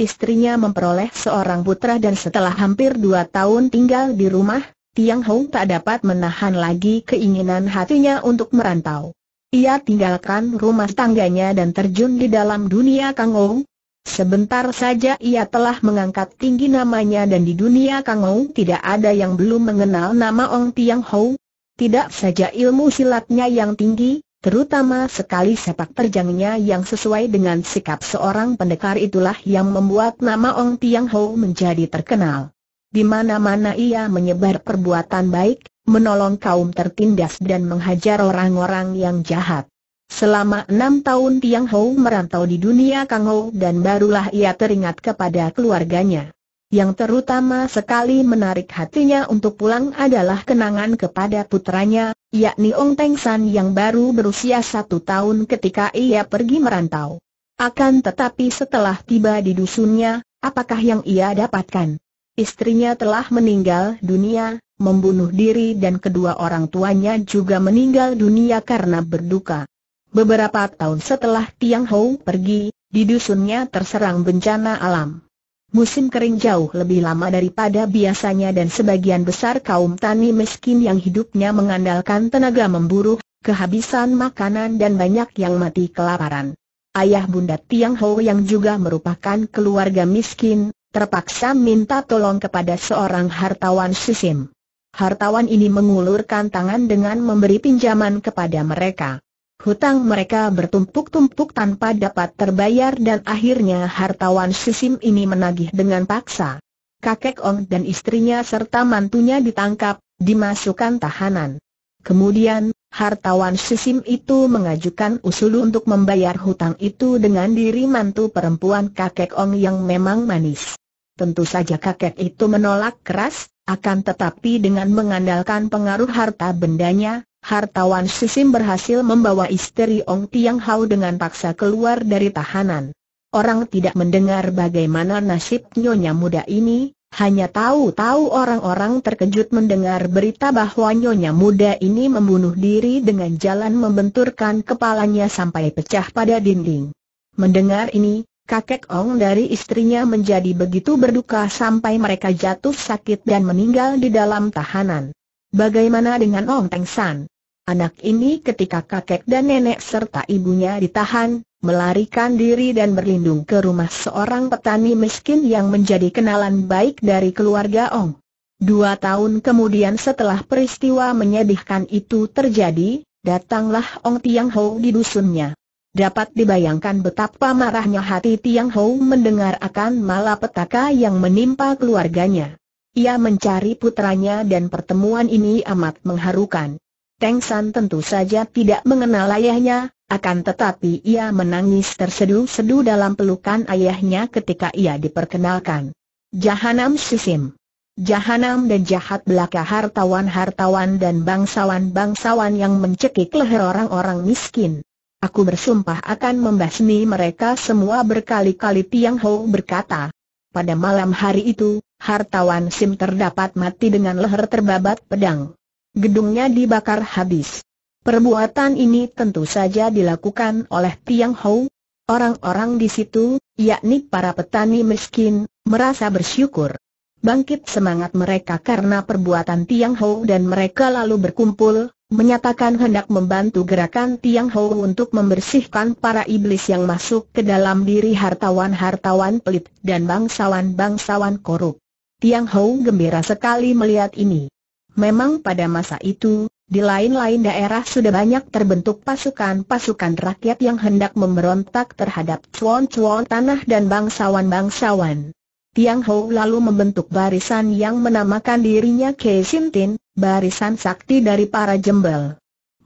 Istrinya memperoleh seorang putra dan setelah hampir dua tahun tinggal di rumah, Tiang Hong tak dapat menahan lagi keinginan hatinya untuk merantau. Ia tinggalkan rumah tangganya dan terjun di dalam dunia Kang Ou. Sebentar saja ia telah mengangkat tinggi namanya dan di dunia Kang Ou tidak ada yang belum mengenal nama Ong Tiang Hou. Tidak saja ilmu silatnya yang tinggi, Terutama sekali sepak terjangnya yang sesuai dengan sikap seorang pendekar itulah yang membuat nama Ong Tiang Ho menjadi terkenal. Di mana-mana ia menyebar perbuatan baik, menolong kaum tertindas dan menghajar orang-orang yang jahat. Selama enam tahun Tiang Ho merantau di dunia Kang Ho dan barulah ia teringat kepada keluarganya. Yang terutama sekali menarik hatinya untuk pulang adalah kenangan kepada putranya, yakni Ong Teng San yang baru berusia satu tahun ketika ia pergi merantau. Akan tetapi setelah tiba di dusunnya, apakah yang ia dapatkan? Istrinya telah meninggal dunia, membunuh diri dan kedua orang tuanya juga meninggal dunia karena berduka. Beberapa tahun setelah Tiang Hou pergi, di dusunnya terserang bencana alam. Musim kering jauh lebih lama daripada biasanya dan sebagian besar kaum tani miskin yang hidupnya mengandalkan tenaga memburu, kehabisan makanan dan banyak yang mati kelaparan. Ayah Bunda Tiang Ho yang juga merupakan keluarga miskin, terpaksa minta tolong kepada seorang hartawan sisim. Hartawan ini mengulurkan tangan dengan memberi pinjaman kepada mereka. Hutang mereka bertumpuk-tumpuk tanpa dapat terbayar dan akhirnya hartawan Sisim ini menagih dengan paksa. Kakek Ong dan istrinya serta mantunya ditangkap, dimasukkan tahanan. Kemudian, hartawan Sisim itu mengajukan usul untuk membayar hutang itu dengan diri mantu perempuan kakek Ong yang memang manis. Tentu saja kakek itu menolak keras, akan tetapi dengan mengandalkan pengaruh harta bendanya, hartawan Sisim berhasil membawa istri Ong Tiang Hau dengan paksa keluar dari tahanan. Orang tidak mendengar bagaimana nasib nyonya muda ini, hanya tahu-tahu orang-orang terkejut mendengar berita bahwa nyonya muda ini membunuh diri dengan jalan membenturkan kepalanya sampai pecah pada dinding. Mendengar ini, kakek Ong dari istrinya menjadi begitu berduka sampai mereka jatuh sakit dan meninggal di dalam tahanan. Bagaimana dengan Ong Teng San? Anak ini ketika kakek dan nenek serta ibunya ditahan, melarikan diri dan berlindung ke rumah seorang petani miskin yang menjadi kenalan baik dari keluarga Ong. Dua tahun kemudian setelah peristiwa menyedihkan itu terjadi, datanglah Ong Tiang Ho di dusunnya. Dapat dibayangkan betapa marahnya hati Tiang Ho mendengar akan malapetaka yang menimpa keluarganya. Ia mencari putranya dan pertemuan ini amat mengharukan. Teng San tentu saja tidak mengenal ayahnya, akan tetapi ia menangis tersedu-sedu dalam pelukan ayahnya ketika ia diperkenalkan. Jahanam Sisim Jahanam dan jahat belaka hartawan-hartawan dan bangsawan-bangsawan yang mencekik leher orang-orang miskin. Aku bersumpah akan membasmi mereka semua berkali-kali Tiang Ho berkata. Pada malam hari itu, hartawan Sim terdapat mati dengan leher terbabat pedang. Gedungnya dibakar habis. Perbuatan ini tentu saja dilakukan oleh Tiang Hou. Orang-orang di situ, yakni para petani miskin, merasa bersyukur. Bangkit semangat mereka karena perbuatan Tiang Hou dan mereka lalu berkumpul, menyatakan hendak membantu gerakan Tiang Ho untuk membersihkan para iblis yang masuk ke dalam diri hartawan-hartawan pelit dan bangsawan-bangsawan korup. Tiang Ho gembira sekali melihat ini. Memang pada masa itu, di lain-lain daerah sudah banyak terbentuk pasukan-pasukan rakyat yang hendak memberontak terhadap cuan-cuan tanah dan bangsawan-bangsawan. Tiang Hou lalu membentuk barisan yang menamakan dirinya Kei Tin, barisan sakti dari para jembel.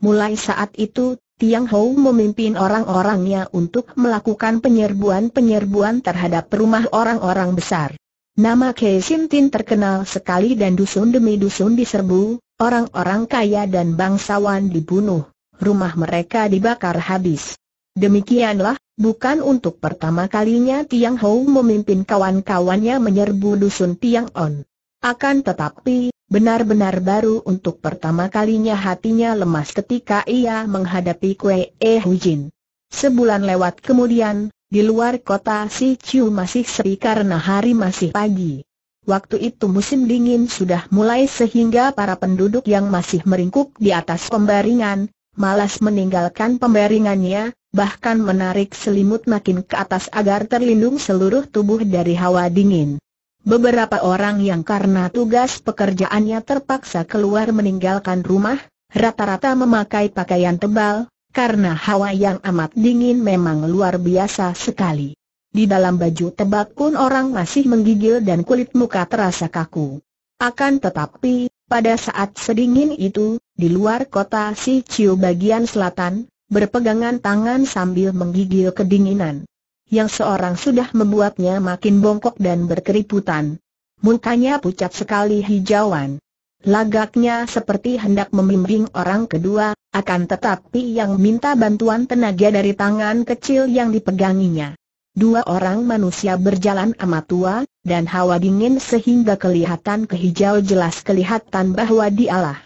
Mulai saat itu, Tiang Hou memimpin orang-orangnya untuk melakukan penyerbuan-penyerbuan terhadap rumah orang-orang besar. Nama Kei Tin terkenal sekali dan dusun demi dusun diserbu, orang-orang kaya dan bangsawan dibunuh, rumah mereka dibakar habis. Demikianlah, Bukan untuk pertama kalinya Tiang Hou memimpin kawan-kawannya menyerbu dusun Tiang On. Akan tetapi, benar-benar baru untuk pertama kalinya hatinya lemas ketika ia menghadapi Kue E Hujin. Sebulan lewat kemudian, di luar kota Si Chiu masih sepi karena hari masih pagi. Waktu itu musim dingin sudah mulai sehingga para penduduk yang masih meringkuk di atas pembaringan, malas meninggalkan pembaringannya, bahkan menarik selimut makin ke atas agar terlindung seluruh tubuh dari hawa dingin. Beberapa orang yang karena tugas pekerjaannya terpaksa keluar meninggalkan rumah, rata-rata memakai pakaian tebal, karena hawa yang amat dingin memang luar biasa sekali. Di dalam baju tebal pun orang masih menggigil dan kulit muka terasa kaku. Akan tetapi, pada saat sedingin itu, di luar kota Si Ciu bagian selatan, berpegangan tangan sambil menggigil kedinginan. Yang seorang sudah membuatnya makin bongkok dan berkeriputan. Mukanya pucat sekali hijauan. Lagaknya seperti hendak membimbing orang kedua, akan tetapi yang minta bantuan tenaga dari tangan kecil yang dipeganginya. Dua orang manusia berjalan amat tua, dan hawa dingin sehingga kelihatan kehijau jelas kelihatan bahwa dialah.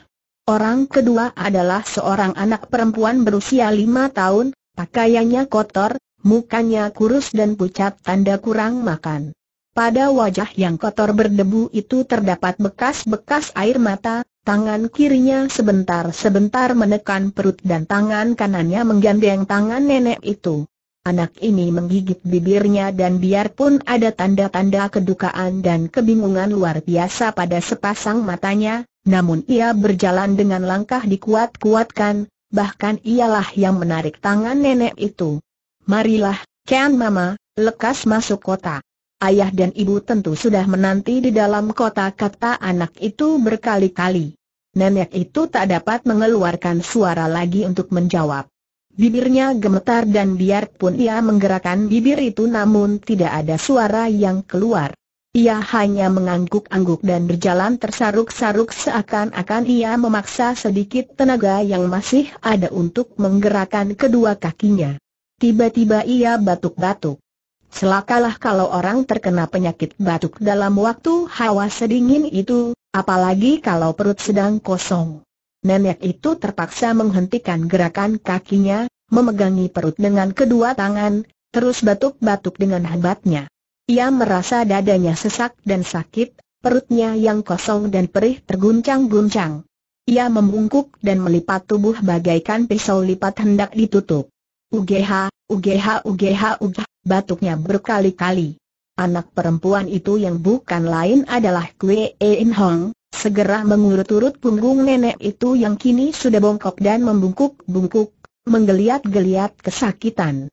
Orang kedua adalah seorang anak perempuan berusia lima tahun, pakaiannya kotor, mukanya kurus dan pucat tanda kurang makan. Pada wajah yang kotor berdebu itu terdapat bekas-bekas air mata, tangan kirinya sebentar-sebentar menekan perut dan tangan kanannya menggandeng tangan nenek itu. Anak ini menggigit bibirnya dan biarpun ada tanda-tanda kedukaan dan kebingungan luar biasa pada sepasang matanya, namun ia berjalan dengan langkah dikuat-kuatkan, bahkan ialah yang menarik tangan nenek itu. Marilah, Ken Mama, lekas masuk kota. Ayah dan ibu tentu sudah menanti di dalam kota kata anak itu berkali-kali. Nenek itu tak dapat mengeluarkan suara lagi untuk menjawab. Bibirnya gemetar dan biarpun ia menggerakkan bibir itu namun tidak ada suara yang keluar. Ia hanya mengangguk-angguk dan berjalan tersaruk-saruk seakan-akan ia memaksa sedikit tenaga yang masih ada untuk menggerakkan kedua kakinya. Tiba-tiba ia batuk-batuk. Selakalah kalau orang terkena penyakit batuk dalam waktu hawa sedingin itu, apalagi kalau perut sedang kosong. Nenek itu terpaksa menghentikan gerakan kakinya, memegangi perut dengan kedua tangan, terus batuk-batuk dengan hebatnya. Ia merasa dadanya sesak dan sakit, perutnya yang kosong dan perih terguncang-guncang. Ia membungkuk dan melipat tubuh bagaikan pisau lipat hendak ditutup. Ugeha, ugeha, ugeha, UGH, batuknya berkali-kali. Anak perempuan itu yang bukan lain adalah Kwe In Hong, segera mengurut-urut punggung nenek itu yang kini sudah bongkok dan membungkuk-bungkuk, menggeliat-geliat kesakitan.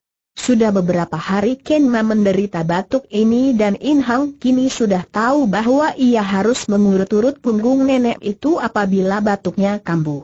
Sudah beberapa hari Kenma menderita batuk ini dan In Hang kini sudah tahu bahwa ia harus mengurut-urut punggung nenek itu apabila batuknya kambuh.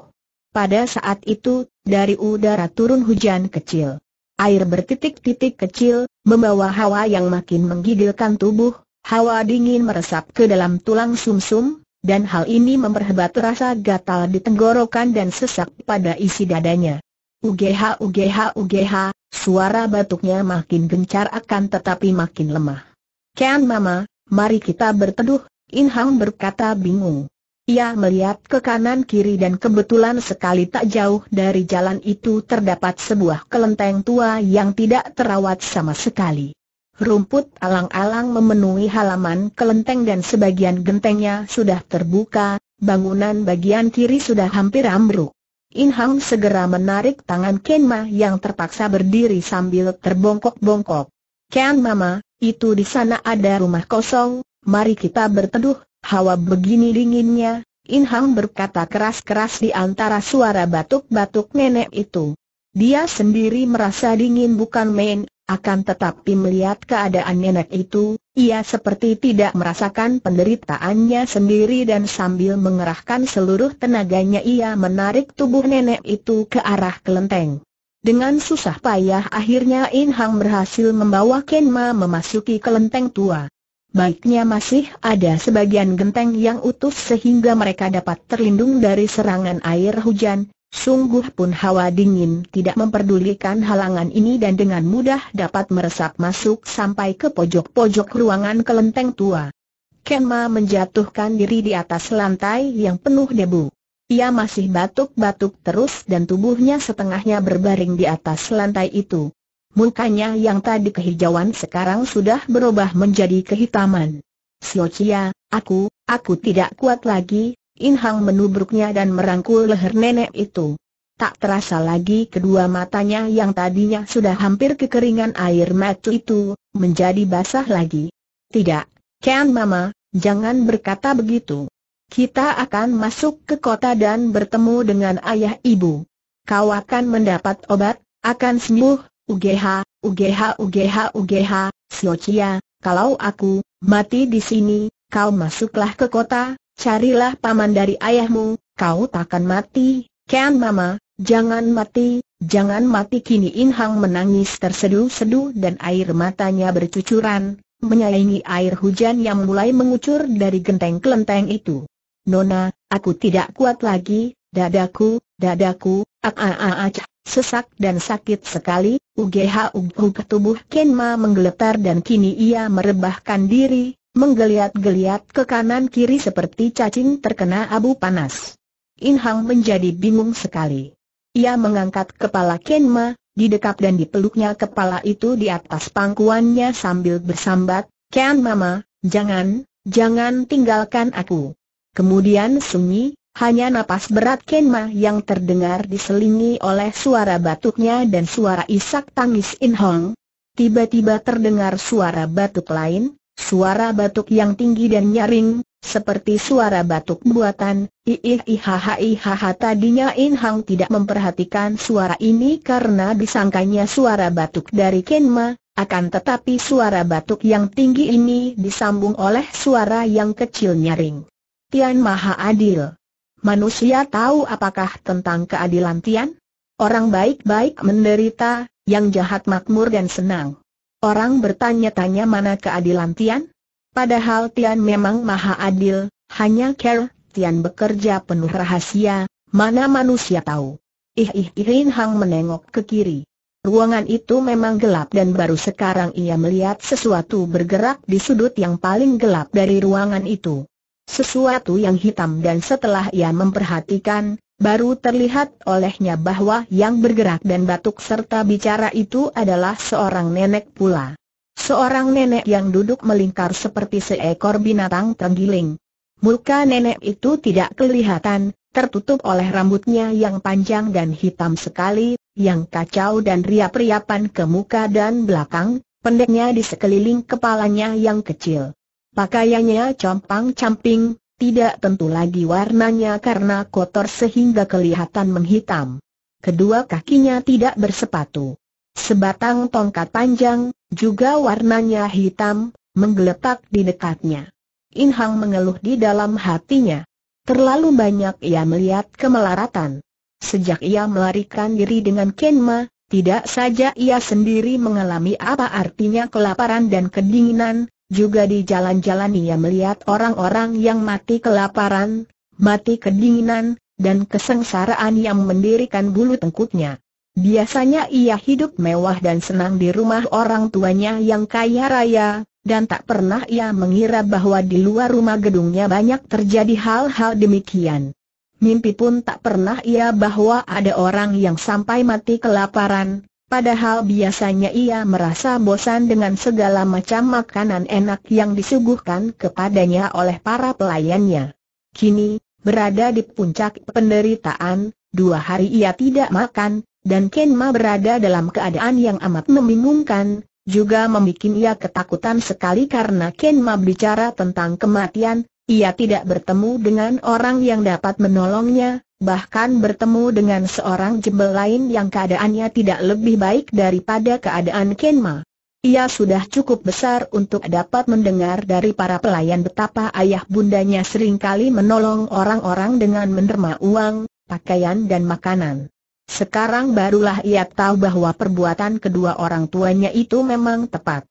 Pada saat itu, dari udara turun hujan kecil. Air bertitik-titik kecil, membawa hawa yang makin menggigilkan tubuh, hawa dingin meresap ke dalam tulang sumsum, -sum, dan hal ini memperhebat rasa gatal di tenggorokan dan sesak pada isi dadanya. UGH UGH UGH Suara batuknya makin gencar akan tetapi makin lemah. Ken Mama, mari kita berteduh, In Hang berkata bingung. Ia melihat ke kanan kiri dan kebetulan sekali tak jauh dari jalan itu terdapat sebuah kelenteng tua yang tidak terawat sama sekali. Rumput alang-alang memenuhi halaman kelenteng dan sebagian gentengnya sudah terbuka, bangunan bagian kiri sudah hampir ambruk. In Hang segera menarik tangan Ken Ma yang terpaksa berdiri sambil terbongkok-bongkok. Ken Mama, itu di sana ada rumah kosong, mari kita berteduh, hawa begini dinginnya, In Hang berkata keras-keras di antara suara batuk-batuk nenek itu. Dia sendiri merasa dingin bukan main, akan tetapi melihat keadaan nenek itu, ia seperti tidak merasakan penderitaannya sendiri dan sambil mengerahkan seluruh tenaganya ia menarik tubuh nenek itu ke arah kelenteng. Dengan susah payah akhirnya In Hang berhasil membawa Kenma memasuki kelenteng tua. Baiknya masih ada sebagian genteng yang utuh sehingga mereka dapat terlindung dari serangan air hujan, Sungguh pun hawa dingin tidak memperdulikan halangan ini dan dengan mudah dapat meresap masuk sampai ke pojok-pojok ruangan kelenteng tua. Kenma menjatuhkan diri di atas lantai yang penuh debu. Ia masih batuk-batuk terus dan tubuhnya setengahnya berbaring di atas lantai itu. Mukanya yang tadi kehijauan sekarang sudah berubah menjadi kehitaman. Siocia, aku, aku tidak kuat lagi, In Hang menubruknya dan merangkul leher nenek itu. Tak terasa lagi kedua matanya yang tadinya sudah hampir kekeringan air mata itu, menjadi basah lagi. Tidak, Ken Mama, jangan berkata begitu. Kita akan masuk ke kota dan bertemu dengan ayah ibu. Kau akan mendapat obat, akan sembuh, UGH, UGH, UGH, UGH, Siocia, kalau aku mati di sini, kau masuklah ke kota, Carilah paman dari ayahmu, kau takkan mati, Ken Mama, jangan mati, jangan mati kini Inhang menangis terseduh-seduh dan air matanya bercucuran, menyayangi air hujan yang mulai mengucur dari genteng kelenteng itu. Nona, aku tidak kuat lagi, dadaku, dadaku, ak -a -a -a sesak dan sakit sekali, UGH UGH tubuh Kenma menggeletar dan kini ia merebahkan diri, Menggeliat-geliat ke kanan-kiri seperti cacing terkena abu panas. In Hang menjadi bingung sekali. Ia mengangkat kepala Ken-ma, Kenma, didekap dan dipeluknya kepala itu di atas pangkuannya sambil bersambat, Ken Mama, jangan, jangan tinggalkan aku. Kemudian sunyi, hanya napas berat Ken-ma yang terdengar diselingi oleh suara batuknya dan suara isak tangis In Hong. Tiba-tiba terdengar suara batuk lain, Suara batuk yang tinggi dan nyaring, seperti suara batuk buatan, iihihahihaha tadinya In Hang tidak memperhatikan suara ini karena disangkanya suara batuk dari Ken Ma. akan tetapi suara batuk yang tinggi ini disambung oleh suara yang kecil nyaring. Tian Maha Adil. Manusia tahu apakah tentang keadilan Tian? Orang baik-baik menderita, yang jahat makmur dan senang. Orang bertanya-tanya mana keadilan Tian? Padahal Tian memang maha adil, hanya Ker Tian bekerja penuh rahasia, mana manusia tahu. Ih ih Irin Hang menengok ke kiri. Ruangan itu memang gelap dan baru sekarang ia melihat sesuatu bergerak di sudut yang paling gelap dari ruangan itu. Sesuatu yang hitam dan setelah ia memperhatikan, baru terlihat olehnya bahwa yang bergerak dan batuk serta bicara itu adalah seorang nenek pula. Seorang nenek yang duduk melingkar seperti seekor binatang tenggiling. Muka nenek itu tidak kelihatan, tertutup oleh rambutnya yang panjang dan hitam sekali, yang kacau dan riap-riapan ke muka dan belakang, pendeknya di sekeliling kepalanya yang kecil. Pakaiannya compang-camping, tidak tentu lagi warnanya karena kotor sehingga kelihatan menghitam. Kedua kakinya tidak bersepatu. Sebatang tongkat panjang, juga warnanya hitam, menggeletak di dekatnya. Inhang mengeluh di dalam hatinya. Terlalu banyak ia melihat kemelaratan. Sejak ia melarikan diri dengan Kenma, tidak saja ia sendiri mengalami apa artinya kelaparan dan kedinginan, juga di jalan-jalan ia melihat orang-orang yang mati kelaparan, mati kedinginan, dan kesengsaraan yang mendirikan bulu tengkuknya. Biasanya ia hidup mewah dan senang di rumah orang tuanya yang kaya raya, dan tak pernah ia mengira bahwa di luar rumah gedungnya banyak terjadi hal-hal demikian. Mimpi pun tak pernah ia bahwa ada orang yang sampai mati kelaparan, Padahal biasanya ia merasa bosan dengan segala macam makanan enak yang disuguhkan kepadanya oleh para pelayannya. Kini, berada di puncak penderitaan, dua hari ia tidak makan, dan Kenma berada dalam keadaan yang amat membingungkan, juga membuat ia ketakutan sekali karena Kenma bicara tentang kematian, ia tidak bertemu dengan orang yang dapat menolongnya, bahkan bertemu dengan seorang jebel lain yang keadaannya tidak lebih baik daripada keadaan Kenma. Ia sudah cukup besar untuk dapat mendengar dari para pelayan betapa ayah bundanya seringkali menolong orang-orang dengan menerima uang, pakaian dan makanan. Sekarang barulah ia tahu bahwa perbuatan kedua orang tuanya itu memang tepat.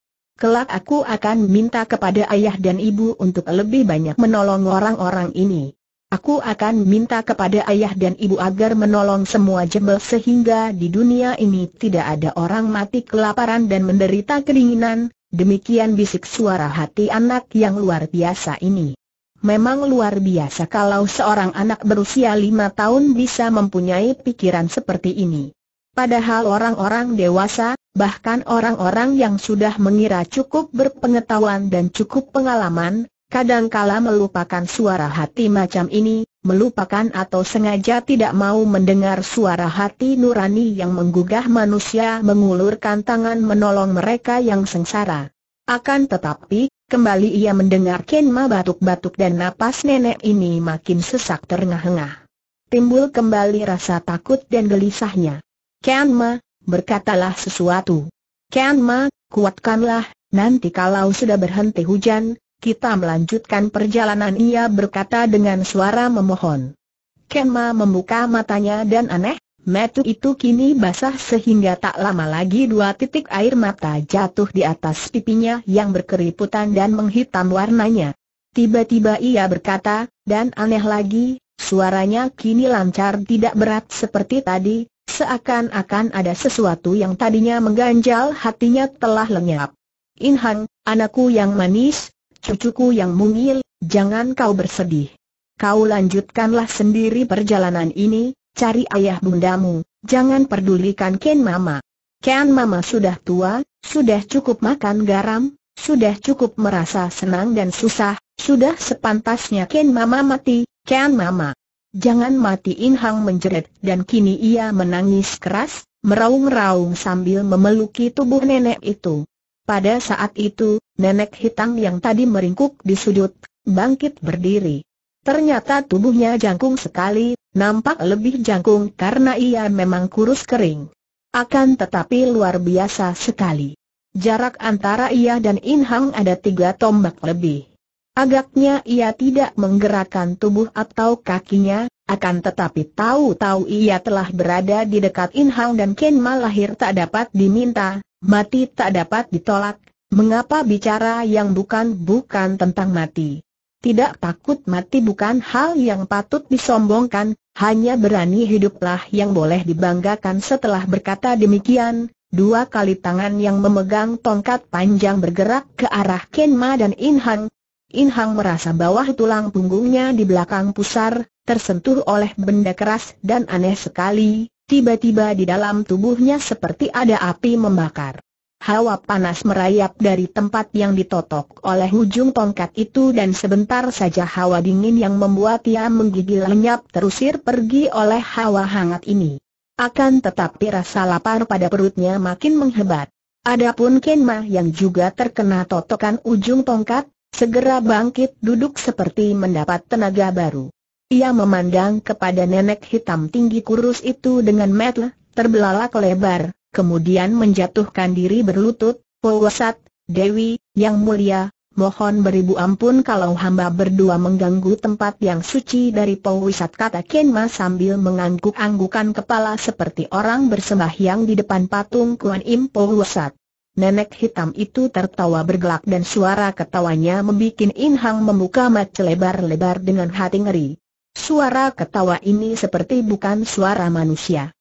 Kelak aku akan minta kepada ayah dan ibu untuk lebih banyak menolong orang-orang ini. Aku akan minta kepada ayah dan ibu agar menolong semua jebel sehingga di dunia ini tidak ada orang mati kelaparan dan menderita keringinan. demikian bisik suara hati anak yang luar biasa ini. Memang luar biasa kalau seorang anak berusia lima tahun bisa mempunyai pikiran seperti ini. Padahal orang-orang dewasa, bahkan orang-orang yang sudah mengira cukup berpengetahuan dan cukup pengalaman, kadangkala melupakan suara hati macam ini, melupakan atau sengaja tidak mau mendengar suara hati nurani yang menggugah manusia mengulurkan tangan menolong mereka yang sengsara. Akan tetapi, kembali ia mendengar kenma batuk-batuk dan napas nenek ini makin sesak terengah-engah. Timbul kembali rasa takut dan gelisahnya. Ken Ma, berkatalah sesuatu. Ken Ma, kuatkanlah, nanti kalau sudah berhenti hujan, kita melanjutkan perjalanan ia berkata dengan suara memohon. Ken Ma membuka matanya dan aneh, metu itu kini basah sehingga tak lama lagi dua titik air mata jatuh di atas pipinya yang berkeriputan dan menghitam warnanya. Tiba-tiba ia berkata, dan aneh lagi, suaranya kini lancar tidak berat seperti tadi, seakan-akan ada sesuatu yang tadinya mengganjal hatinya telah lenyap. Inhun, anakku yang manis, cucuku yang mungil, jangan kau bersedih. Kau lanjutkanlah sendiri perjalanan ini, cari ayah bundamu, jangan pedulikan Ken Mama. Ken Mama sudah tua, sudah cukup makan garam, sudah cukup merasa senang dan susah, sudah sepantasnya Ken Mama mati, Ken Mama. Jangan matiin Hang menjerit dan kini ia menangis keras, meraung-raung sambil memeluki tubuh nenek itu. Pada saat itu, nenek hitam yang tadi meringkuk di sudut, bangkit berdiri. Ternyata tubuhnya jangkung sekali, nampak lebih jangkung karena ia memang kurus kering. Akan tetapi luar biasa sekali. Jarak antara ia dan In Hang ada tiga tombak lebih. Agaknya ia tidak menggerakkan tubuh atau kakinya, akan tetapi tahu-tahu ia telah berada di dekat Inhang dan Kenma lahir tak dapat diminta, mati tak dapat ditolak, mengapa bicara yang bukan-bukan tentang mati. Tidak takut mati bukan hal yang patut disombongkan, hanya berani hiduplah yang boleh dibanggakan setelah berkata demikian, Dua kali tangan yang memegang tongkat panjang bergerak ke arah Kenma dan Inhan, In Hang merasa bawah tulang punggungnya di belakang pusar, tersentuh oleh benda keras dan aneh sekali, tiba-tiba di dalam tubuhnya seperti ada api membakar. Hawa panas merayap dari tempat yang ditotok oleh ujung tongkat itu dan sebentar saja hawa dingin yang membuat ia menggigil lenyap terusir pergi oleh hawa hangat ini. Akan tetapi rasa lapar pada perutnya makin menghebat. Adapun Kenma yang juga terkena totokan ujung tongkat, Segera bangkit duduk seperti mendapat tenaga baru. Ia memandang kepada nenek hitam tinggi kurus itu dengan metel, terbelalak lebar, kemudian menjatuhkan diri berlutut, pohwasat Dewi, yang mulia, mohon beribu ampun kalau hamba berdua mengganggu tempat yang suci dari pohwasat kata Kenma sambil mengangguk-anggukan kepala seperti orang bersembahyang di depan patung Kuan Im pohwasat Nenek hitam itu tertawa bergelak dan suara ketawanya membuat In Hang membuka mata lebar-lebar dengan hati ngeri. Suara ketawa ini seperti bukan suara manusia.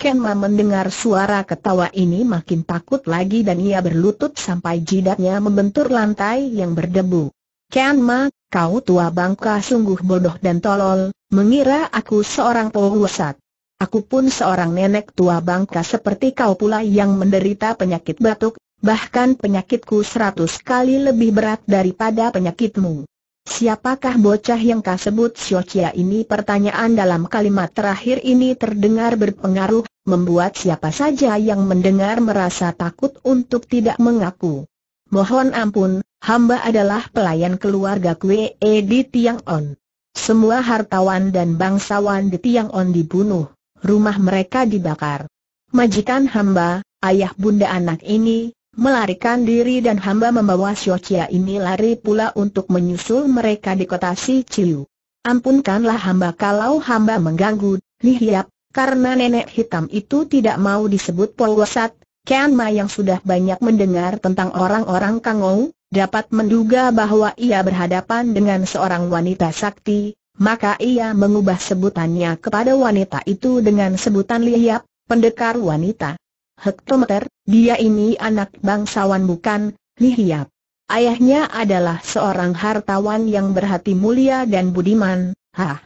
Ken Ma mendengar suara ketawa ini makin takut lagi dan ia berlutut sampai jidatnya membentur lantai yang berdebu. Ken Ma, kau tua bangka sungguh bodoh dan tolol, mengira aku seorang pewusat. Aku pun seorang nenek tua bangka seperti kau pula yang menderita penyakit batuk, bahkan penyakitku seratus kali lebih berat daripada penyakitmu. Siapakah bocah yang kau sebut Siocia ini? Pertanyaan dalam kalimat terakhir ini terdengar berpengaruh, membuat siapa saja yang mendengar merasa takut untuk tidak mengaku. Mohon ampun, hamba adalah pelayan keluarga kue Edi Tiang On. Semua hartawan dan bangsawan di Tiang On dibunuh rumah mereka dibakar. Majikan hamba, ayah bunda anak ini, melarikan diri dan hamba membawa Xiochia ini lari pula untuk menyusul mereka di kota Si Ciu. Ampunkanlah hamba kalau hamba mengganggu, Lihiap, karena nenek hitam itu tidak mau disebut polwasat, Kian Ma yang sudah banyak mendengar tentang orang-orang Kangou, dapat menduga bahwa ia berhadapan dengan seorang wanita sakti, maka ia mengubah sebutannya kepada wanita itu dengan sebutan Liap, pendekar wanita. Hektometer, dia ini anak bangsawan bukan, liyap. Ayahnya adalah seorang hartawan yang berhati mulia dan budiman, hah.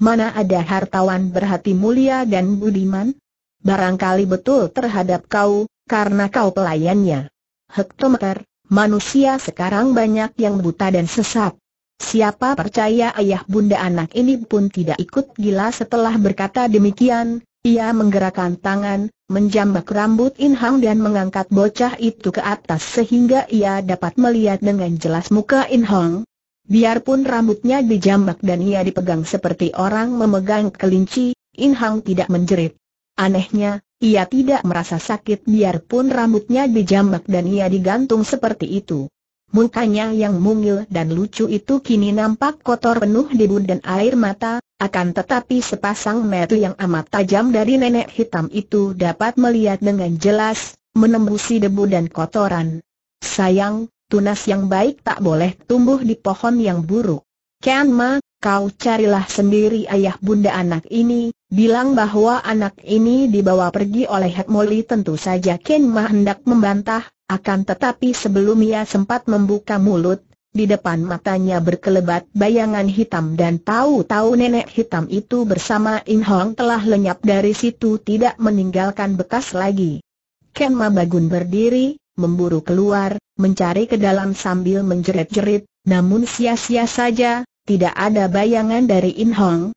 Mana ada hartawan berhati mulia dan budiman? Barangkali betul terhadap kau, karena kau pelayannya. Hektometer, manusia sekarang banyak yang buta dan sesat. Siapa percaya ayah bunda anak ini pun tidak ikut gila setelah berkata demikian, ia menggerakkan tangan, menjambak rambut Inhang dan mengangkat bocah itu ke atas sehingga ia dapat melihat dengan jelas muka Inhang. Biarpun rambutnya dijambak dan ia dipegang seperti orang memegang kelinci, Inhang tidak menjerit. Anehnya, ia tidak merasa sakit biarpun rambutnya dijambak dan ia digantung seperti itu. Mukanya yang mungil dan lucu itu kini nampak kotor penuh debu dan air mata, akan tetapi sepasang mata yang amat tajam dari nenek hitam itu dapat melihat dengan jelas, menembusi debu dan kotoran. Sayang, tunas yang baik tak boleh tumbuh di pohon yang buruk. Kenma, kau carilah sendiri ayah bunda anak ini, bilang bahwa anak ini dibawa pergi oleh Hak Moli tentu saja Ken Ma hendak membantah, akan tetapi sebelum ia sempat membuka mulut, di depan matanya berkelebat bayangan hitam dan tahu-tahu nenek hitam itu bersama In Hong telah lenyap dari situ tidak meninggalkan bekas lagi. Ken Mabagun berdiri, memburu keluar, mencari ke dalam sambil menjerit-jerit, namun sia-sia saja, tidak ada bayangan dari In Hong.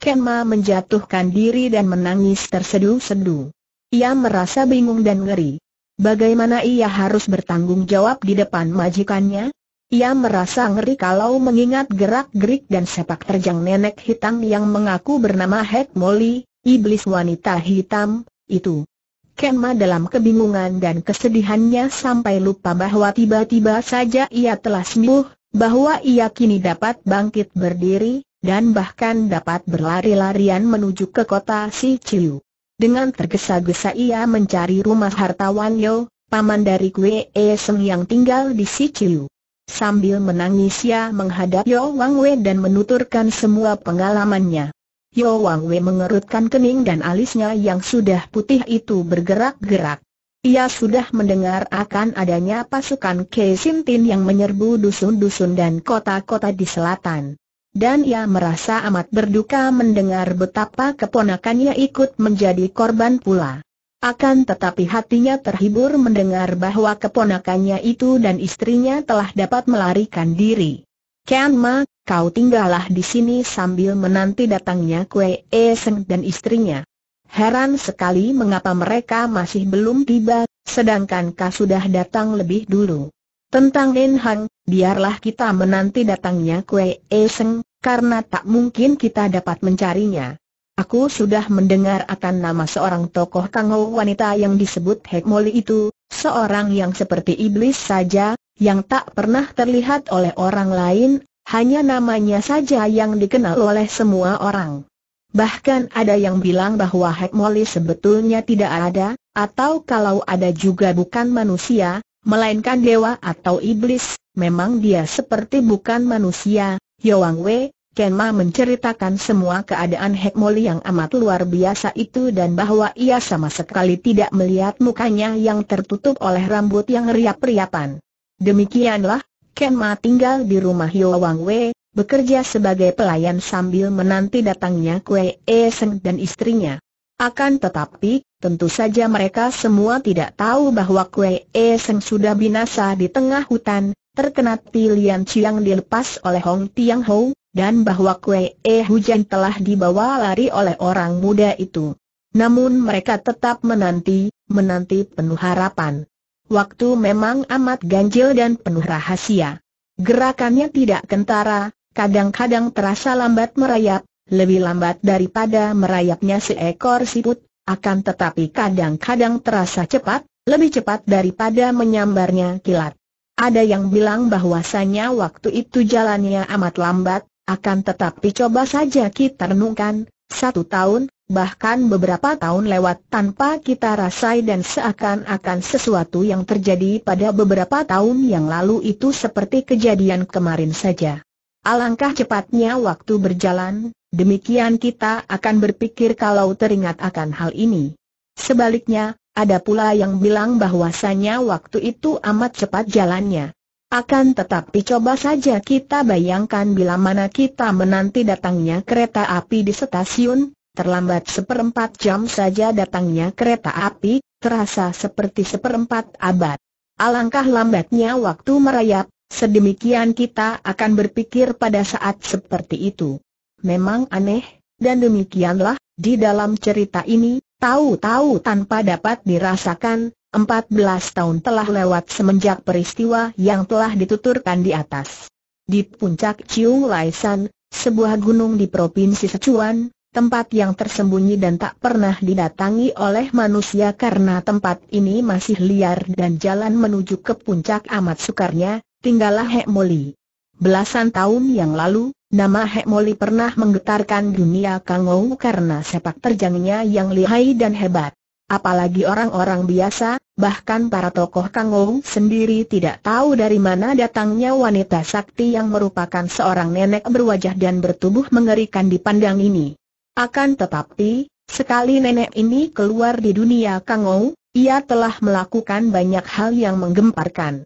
Ken Ma menjatuhkan diri dan menangis terseduh seduh Ia merasa bingung dan ngeri. Bagaimana ia harus bertanggung jawab di depan majikannya? Ia merasa ngeri kalau mengingat gerak-gerik dan sepak terjang nenek hitam yang mengaku bernama Hek Molly, iblis wanita hitam, itu. Kenma dalam kebingungan dan kesedihannya sampai lupa bahwa tiba-tiba saja ia telah sembuh, bahwa ia kini dapat bangkit berdiri, dan bahkan dapat berlari-larian menuju ke kota Si Ciu. Dengan tergesa-gesa ia mencari rumah hartawan Yo, paman dari Kwe e Seng yang tinggal di Siciu. Sambil menangis ia menghadap Yo Wang Wei dan menuturkan semua pengalamannya. Yo Wang Wei mengerutkan kening dan alisnya yang sudah putih itu bergerak-gerak. Ia sudah mendengar akan adanya pasukan Kei Sintin yang menyerbu dusun-dusun dan kota-kota di selatan dan ia merasa amat berduka mendengar betapa keponakannya ikut menjadi korban pula. Akan tetapi hatinya terhibur mendengar bahwa keponakannya itu dan istrinya telah dapat melarikan diri. Kenma, kau tinggallah di sini sambil menanti datangnya Kue Eseng dan istrinya. Heran sekali mengapa mereka masih belum tiba, sedangkan kau sudah datang lebih dulu. Tentang Nen Hang, biarlah kita menanti datangnya Kue Eseng, karena tak mungkin kita dapat mencarinya. Aku sudah mendengar akan nama seorang tokoh Kangho wanita yang disebut Hekmoli itu, seorang yang seperti iblis saja, yang tak pernah terlihat oleh orang lain, hanya namanya saja yang dikenal oleh semua orang. Bahkan ada yang bilang bahwa Hekmoli sebetulnya tidak ada, atau kalau ada juga bukan manusia, melainkan dewa atau iblis, memang dia seperti bukan manusia, Yowang Wei, Kenma menceritakan semua keadaan Hekmoli yang amat luar biasa itu dan bahwa ia sama sekali tidak melihat mukanya yang tertutup oleh rambut yang riap-riapan. Demikianlah, Kenma tinggal di rumah Yowang Wei, bekerja sebagai pelayan sambil menanti datangnya Kue E Seng dan istrinya. Akan tetapi, tentu saja mereka semua tidak tahu bahwa Kue E Seng sudah binasa di tengah hutan, terkena pilihan Chiang dilepas oleh Hong Tiang Ho, dan bahwa Kue E Hujan telah dibawa lari oleh orang muda itu. Namun mereka tetap menanti, menanti penuh harapan. Waktu memang amat ganjil dan penuh rahasia. Gerakannya tidak kentara, kadang-kadang terasa lambat merayap, lebih lambat daripada merayapnya seekor siput, akan tetapi kadang-kadang terasa cepat, lebih cepat daripada menyambarnya kilat. Ada yang bilang bahwasanya waktu itu jalannya amat lambat, akan tetapi coba saja kita renungkan, satu tahun, bahkan beberapa tahun lewat tanpa kita rasai dan seakan-akan sesuatu yang terjadi pada beberapa tahun yang lalu itu seperti kejadian kemarin saja. Alangkah cepatnya waktu berjalan, demikian kita akan berpikir kalau teringat akan hal ini. Sebaliknya, ada pula yang bilang bahwasanya waktu itu amat cepat jalannya. Akan tetapi coba saja kita bayangkan bila mana kita menanti datangnya kereta api di stasiun, terlambat seperempat jam saja datangnya kereta api, terasa seperti seperempat abad. Alangkah lambatnya waktu merayap, sedemikian kita akan berpikir pada saat seperti itu. Memang aneh, dan demikianlah, di dalam cerita ini, Tahu-tahu tanpa dapat dirasakan, 14 tahun telah lewat semenjak peristiwa yang telah dituturkan di atas. Di puncak Ciung Laisan, sebuah gunung di Provinsi Sichuan, tempat yang tersembunyi dan tak pernah didatangi oleh manusia karena tempat ini masih liar dan jalan menuju ke puncak amat sukarnya, tinggallah Hek Moli. Belasan tahun yang lalu, Nama Hek Moli pernah menggetarkan dunia Kangou karena sepak terjangnya yang lihai dan hebat. Apalagi orang-orang biasa, bahkan para tokoh Kangou sendiri tidak tahu dari mana datangnya wanita sakti yang merupakan seorang nenek berwajah dan bertubuh mengerikan di pandang ini. Akan tetapi, sekali nenek ini keluar di dunia Kangou, ia telah melakukan banyak hal yang menggemparkan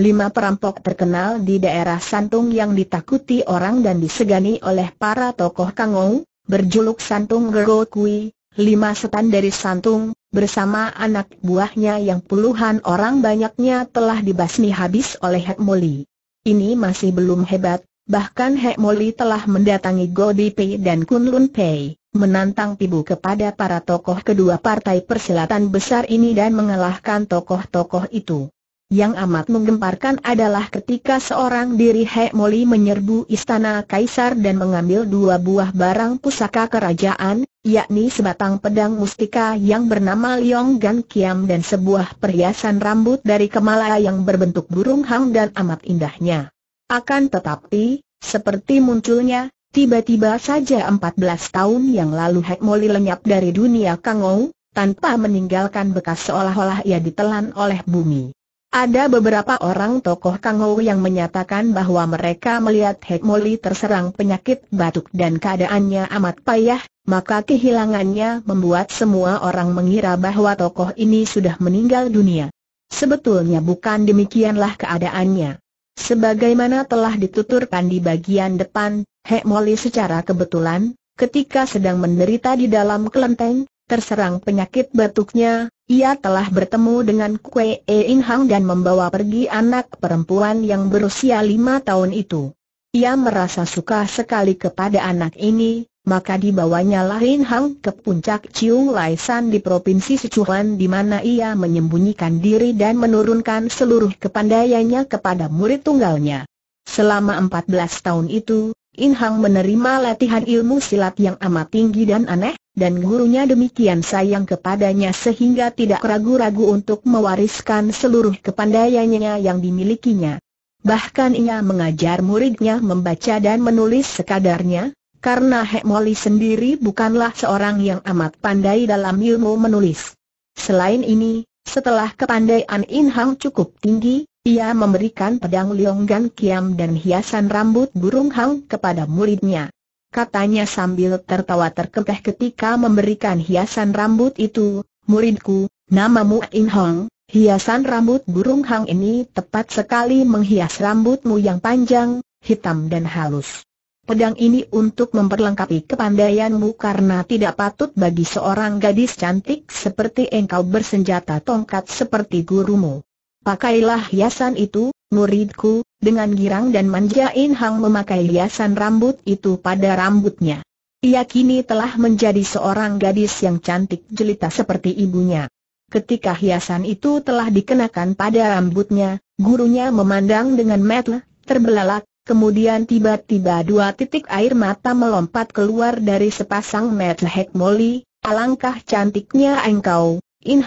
lima perampok terkenal di daerah Santung yang ditakuti orang dan disegani oleh para tokoh Kangou, berjuluk Santung Gero Kui, lima setan dari Santung, bersama anak buahnya yang puluhan orang banyaknya telah dibasmi habis oleh Hek Moli. Ini masih belum hebat, bahkan Hek Moli telah mendatangi Godi Pei dan Kunlun Pei, menantang pibu kepada para tokoh kedua partai persilatan besar ini dan mengalahkan tokoh-tokoh itu. Yang amat menggemparkan adalah ketika seorang diri Moli menyerbu istana kaisar dan mengambil dua buah barang pusaka kerajaan, yakni sebatang pedang mustika yang bernama Liong Gan Kiam dan sebuah perhiasan rambut dari kemala yang berbentuk burung hang dan amat indahnya. Akan tetapi, seperti munculnya, tiba-tiba saja 14 tahun yang lalu Moli lenyap dari dunia Kangou, tanpa meninggalkan bekas seolah-olah ia ditelan oleh bumi. Ada beberapa orang tokoh Kang Kangou yang menyatakan bahwa mereka melihat Moli terserang penyakit batuk dan keadaannya amat payah, maka kehilangannya membuat semua orang mengira bahwa tokoh ini sudah meninggal dunia. Sebetulnya bukan demikianlah keadaannya. Sebagaimana telah dituturkan di bagian depan, Moli secara kebetulan, ketika sedang menderita di dalam kelenteng, terserang penyakit batuknya, ia telah bertemu dengan Kue In Hang dan membawa pergi anak perempuan yang berusia lima tahun itu. Ia merasa suka sekali kepada anak ini, maka dibawanya lah In Hang ke puncak Ciung Lai San di Provinsi Sichuan di mana ia menyembunyikan diri dan menurunkan seluruh kepandaiannya kepada murid tunggalnya. Selama empat belas tahun itu, In Hang menerima latihan ilmu silat yang amat tinggi dan aneh, dan gurunya demikian sayang kepadanya sehingga tidak ragu-ragu untuk mewariskan seluruh kepandaiannya yang dimilikinya. Bahkan ia mengajar muridnya membaca dan menulis sekadarnya, karena Moli sendiri bukanlah seorang yang amat pandai dalam ilmu menulis. Selain ini, setelah kepandaian In Hang cukup tinggi, ia memberikan pedang Gan Kiam dan hiasan rambut burung Hang kepada muridnya katanya sambil tertawa terkekeh ketika memberikan hiasan rambut itu, muridku, namamu In Hong, hiasan rambut burung hang ini tepat sekali menghias rambutmu yang panjang, hitam dan halus. Pedang ini untuk memperlengkapi kepandaianmu karena tidak patut bagi seorang gadis cantik seperti engkau bersenjata tongkat seperti gurumu. Pakailah hiasan itu, muridku, dengan girang dan manja In Hang memakai hiasan rambut itu pada rambutnya. Ia kini telah menjadi seorang gadis yang cantik jelita seperti ibunya. Ketika hiasan itu telah dikenakan pada rambutnya, gurunya memandang dengan mata terbelalak, kemudian tiba-tiba dua titik air mata melompat keluar dari sepasang mata Hek Moli, alangkah cantiknya engkau, In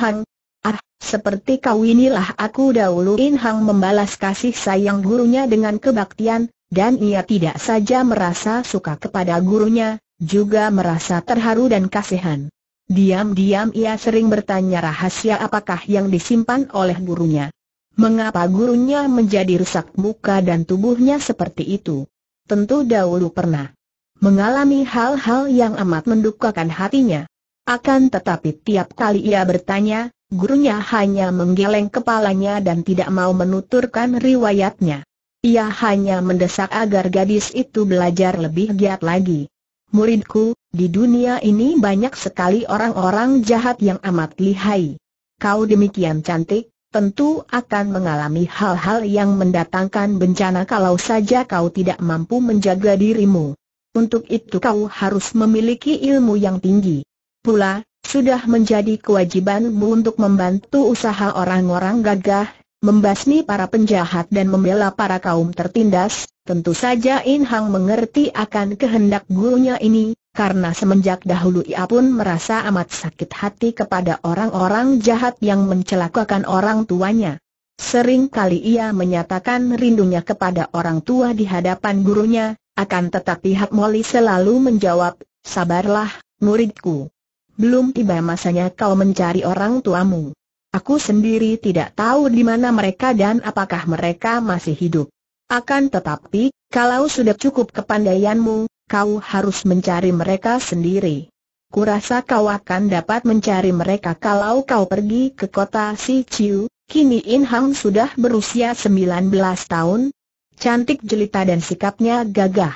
Ah, seperti kau inilah aku dahulu In Hang membalas kasih sayang gurunya dengan kebaktian, dan ia tidak saja merasa suka kepada gurunya, juga merasa terharu dan kasihan. Diam-diam ia sering bertanya rahasia apakah yang disimpan oleh gurunya. Mengapa gurunya menjadi rusak muka dan tubuhnya seperti itu? Tentu dahulu pernah mengalami hal-hal yang amat mendukakan hatinya. Akan tetapi tiap kali ia bertanya, gurunya hanya menggeleng kepalanya dan tidak mau menuturkan riwayatnya. Ia hanya mendesak agar gadis itu belajar lebih giat lagi. Muridku, di dunia ini banyak sekali orang-orang jahat yang amat lihai. Kau demikian cantik, tentu akan mengalami hal-hal yang mendatangkan bencana kalau saja kau tidak mampu menjaga dirimu. Untuk itu kau harus memiliki ilmu yang tinggi. Pula, sudah menjadi kewajibanmu untuk membantu usaha orang-orang gagah, membasmi para penjahat dan membela para kaum tertindas, tentu saja In Hang mengerti akan kehendak gurunya ini, karena semenjak dahulu ia pun merasa amat sakit hati kepada orang-orang jahat yang mencelakakan orang tuanya. Sering kali ia menyatakan rindunya kepada orang tua di hadapan gurunya, akan tetapi Hak Moli selalu menjawab, sabarlah, muridku belum tiba masanya kau mencari orang tuamu. Aku sendiri tidak tahu di mana mereka dan apakah mereka masih hidup. Akan tetapi, kalau sudah cukup kepandaianmu, kau harus mencari mereka sendiri. Kurasa kau akan dapat mencari mereka kalau kau pergi ke kota Si Chiu. Kini In Hang sudah berusia 19 tahun. Cantik jelita dan sikapnya gagah.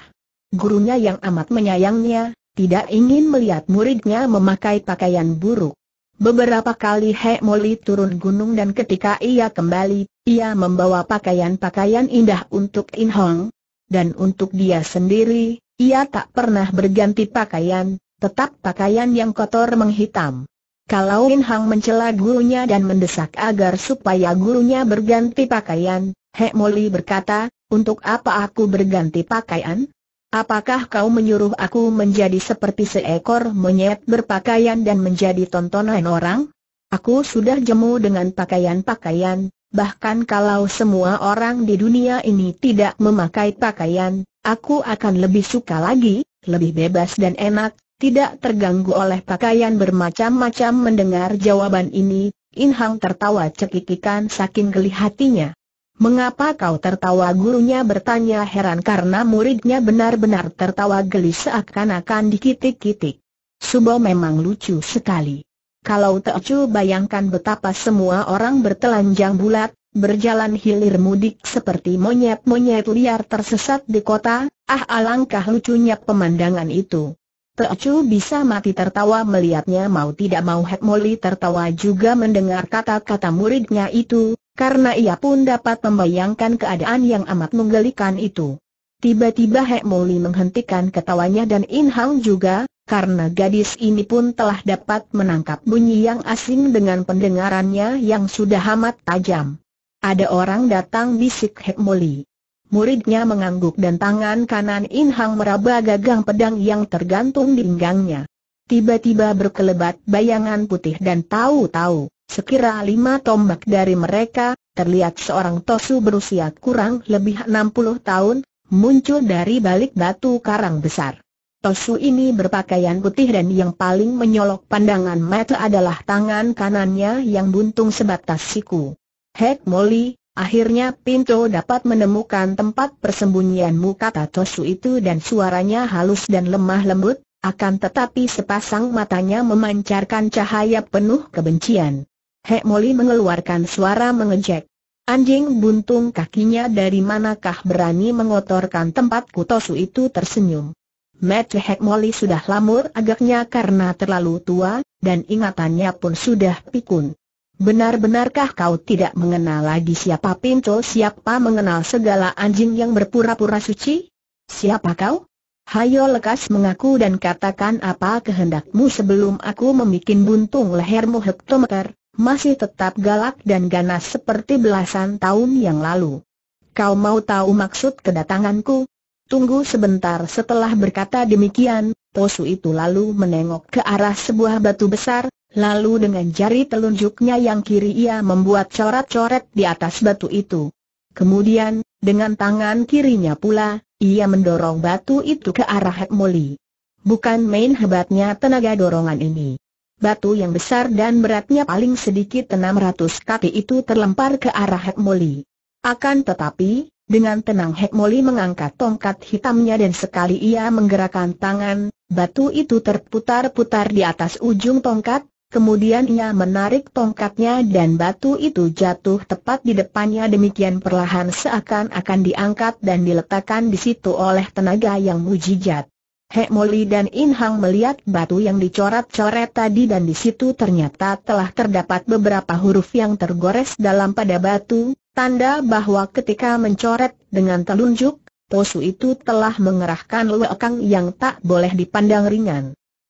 Gurunya yang amat menyayangnya, tidak ingin melihat muridnya memakai pakaian buruk. Beberapa kali He Moli turun gunung dan ketika ia kembali, ia membawa pakaian-pakaian indah untuk In Hong. Dan untuk dia sendiri, ia tak pernah berganti pakaian, tetap pakaian yang kotor menghitam. Kalau In Hong mencela gurunya dan mendesak agar supaya gurunya berganti pakaian, He Moli berkata, untuk apa aku berganti pakaian? Apakah kau menyuruh aku menjadi seperti seekor monyet berpakaian dan menjadi tontonan orang? Aku sudah jemu dengan pakaian-pakaian, bahkan kalau semua orang di dunia ini tidak memakai pakaian, aku akan lebih suka lagi, lebih bebas dan enak, tidak terganggu oleh pakaian bermacam-macam mendengar jawaban ini, Inhang tertawa cekikikan saking geli hatinya. Mengapa kau tertawa gurunya bertanya heran karena muridnya benar-benar tertawa geli seakan-akan dikitik-kitik. Subo memang lucu sekali. Kalau Teocu bayangkan betapa semua orang bertelanjang bulat, berjalan hilir mudik seperti monyet-monyet liar tersesat di kota, ah alangkah lucunya pemandangan itu. Teocu bisa mati tertawa melihatnya mau tidak mau Hekmoli tertawa juga mendengar kata-kata muridnya itu, karena ia pun dapat membayangkan keadaan yang amat menggelikan itu. Tiba-tiba Hek Moli menghentikan ketawanya dan In Hang juga, karena gadis ini pun telah dapat menangkap bunyi yang asing dengan pendengarannya yang sudah amat tajam. Ada orang datang bisik Hek Moli. Muridnya mengangguk dan tangan kanan In Hang meraba gagang pedang yang tergantung di pinggangnya. Tiba-tiba berkelebat bayangan putih dan tahu-tahu Sekira lima tombak dari mereka, terlihat seorang Tosu berusia kurang lebih 60 tahun, muncul dari balik batu karang besar. Tosu ini berpakaian putih dan yang paling menyolok pandangan mata adalah tangan kanannya yang buntung sebatas siku. Hek Moli, akhirnya Pinto dapat menemukan tempat persembunyianmu kata Tosu itu dan suaranya halus dan lemah lembut, akan tetapi sepasang matanya memancarkan cahaya penuh kebencian. Hek Moli mengeluarkan suara mengejek. Anjing buntung kakinya dari manakah berani mengotorkan tempat kutosu itu tersenyum. Matt Hek Moli sudah lamur agaknya karena terlalu tua, dan ingatannya pun sudah pikun. Benar-benarkah kau tidak mengenal lagi siapa pintu siapa mengenal segala anjing yang berpura-pura suci? Siapa kau? Hayo lekas mengaku dan katakan apa kehendakmu sebelum aku memikin buntung lehermu hektometer masih tetap galak dan ganas seperti belasan tahun yang lalu. Kau mau tahu maksud kedatanganku? Tunggu sebentar setelah berkata demikian, Tosu itu lalu menengok ke arah sebuah batu besar, lalu dengan jari telunjuknya yang kiri ia membuat coret-coret di atas batu itu. Kemudian, dengan tangan kirinya pula, ia mendorong batu itu ke arah Hekmoli. Bukan main hebatnya tenaga dorongan ini. Batu yang besar dan beratnya paling sedikit 600 kaki itu terlempar ke arah Hek Moli. Akan tetapi, dengan tenang Hek Moli mengangkat tongkat hitamnya dan sekali ia menggerakkan tangan, batu itu terputar-putar di atas ujung tongkat, kemudian ia menarik tongkatnya dan batu itu jatuh tepat di depannya demikian perlahan seakan-akan diangkat dan diletakkan di situ oleh tenaga yang mujijat. Hek Moli dan In Hang melihat batu yang dicoret-coret tadi dan di situ ternyata telah terdapat beberapa huruf yang tergores dalam pada batu, tanda bahwa ketika mencoret dengan telunjuk, Tosu itu telah mengerahkan lekang yang tak boleh dipandang ringan.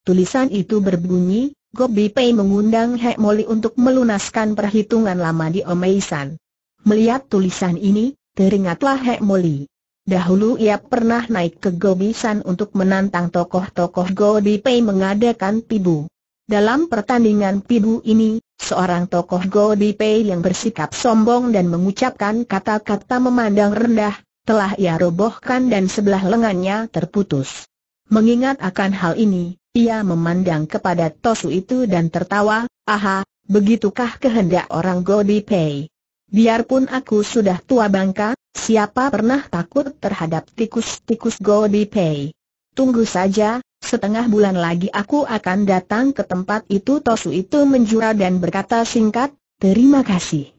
Tulisan itu berbunyi, Gobi Pei mengundang Hek Moli untuk melunaskan perhitungan lama di Omeisan. Melihat tulisan ini, teringatlah Hek Moli. Dahulu ia pernah naik ke Gobisan untuk menantang tokoh-tokoh Gobi Pei mengadakan pibu. Dalam pertandingan pibu ini, seorang tokoh Gobi Pei yang bersikap sombong dan mengucapkan kata-kata memandang rendah, telah ia robohkan dan sebelah lengannya terputus. Mengingat akan hal ini, ia memandang kepada Tosu itu dan tertawa, aha, begitukah kehendak orang Gobi Pei? Biarpun aku sudah tua bangka, Siapa pernah takut terhadap tikus-tikus Goldie Pei? Tunggu saja, setengah bulan lagi aku akan datang ke tempat itu Tosu itu menjura dan berkata singkat, terima kasih.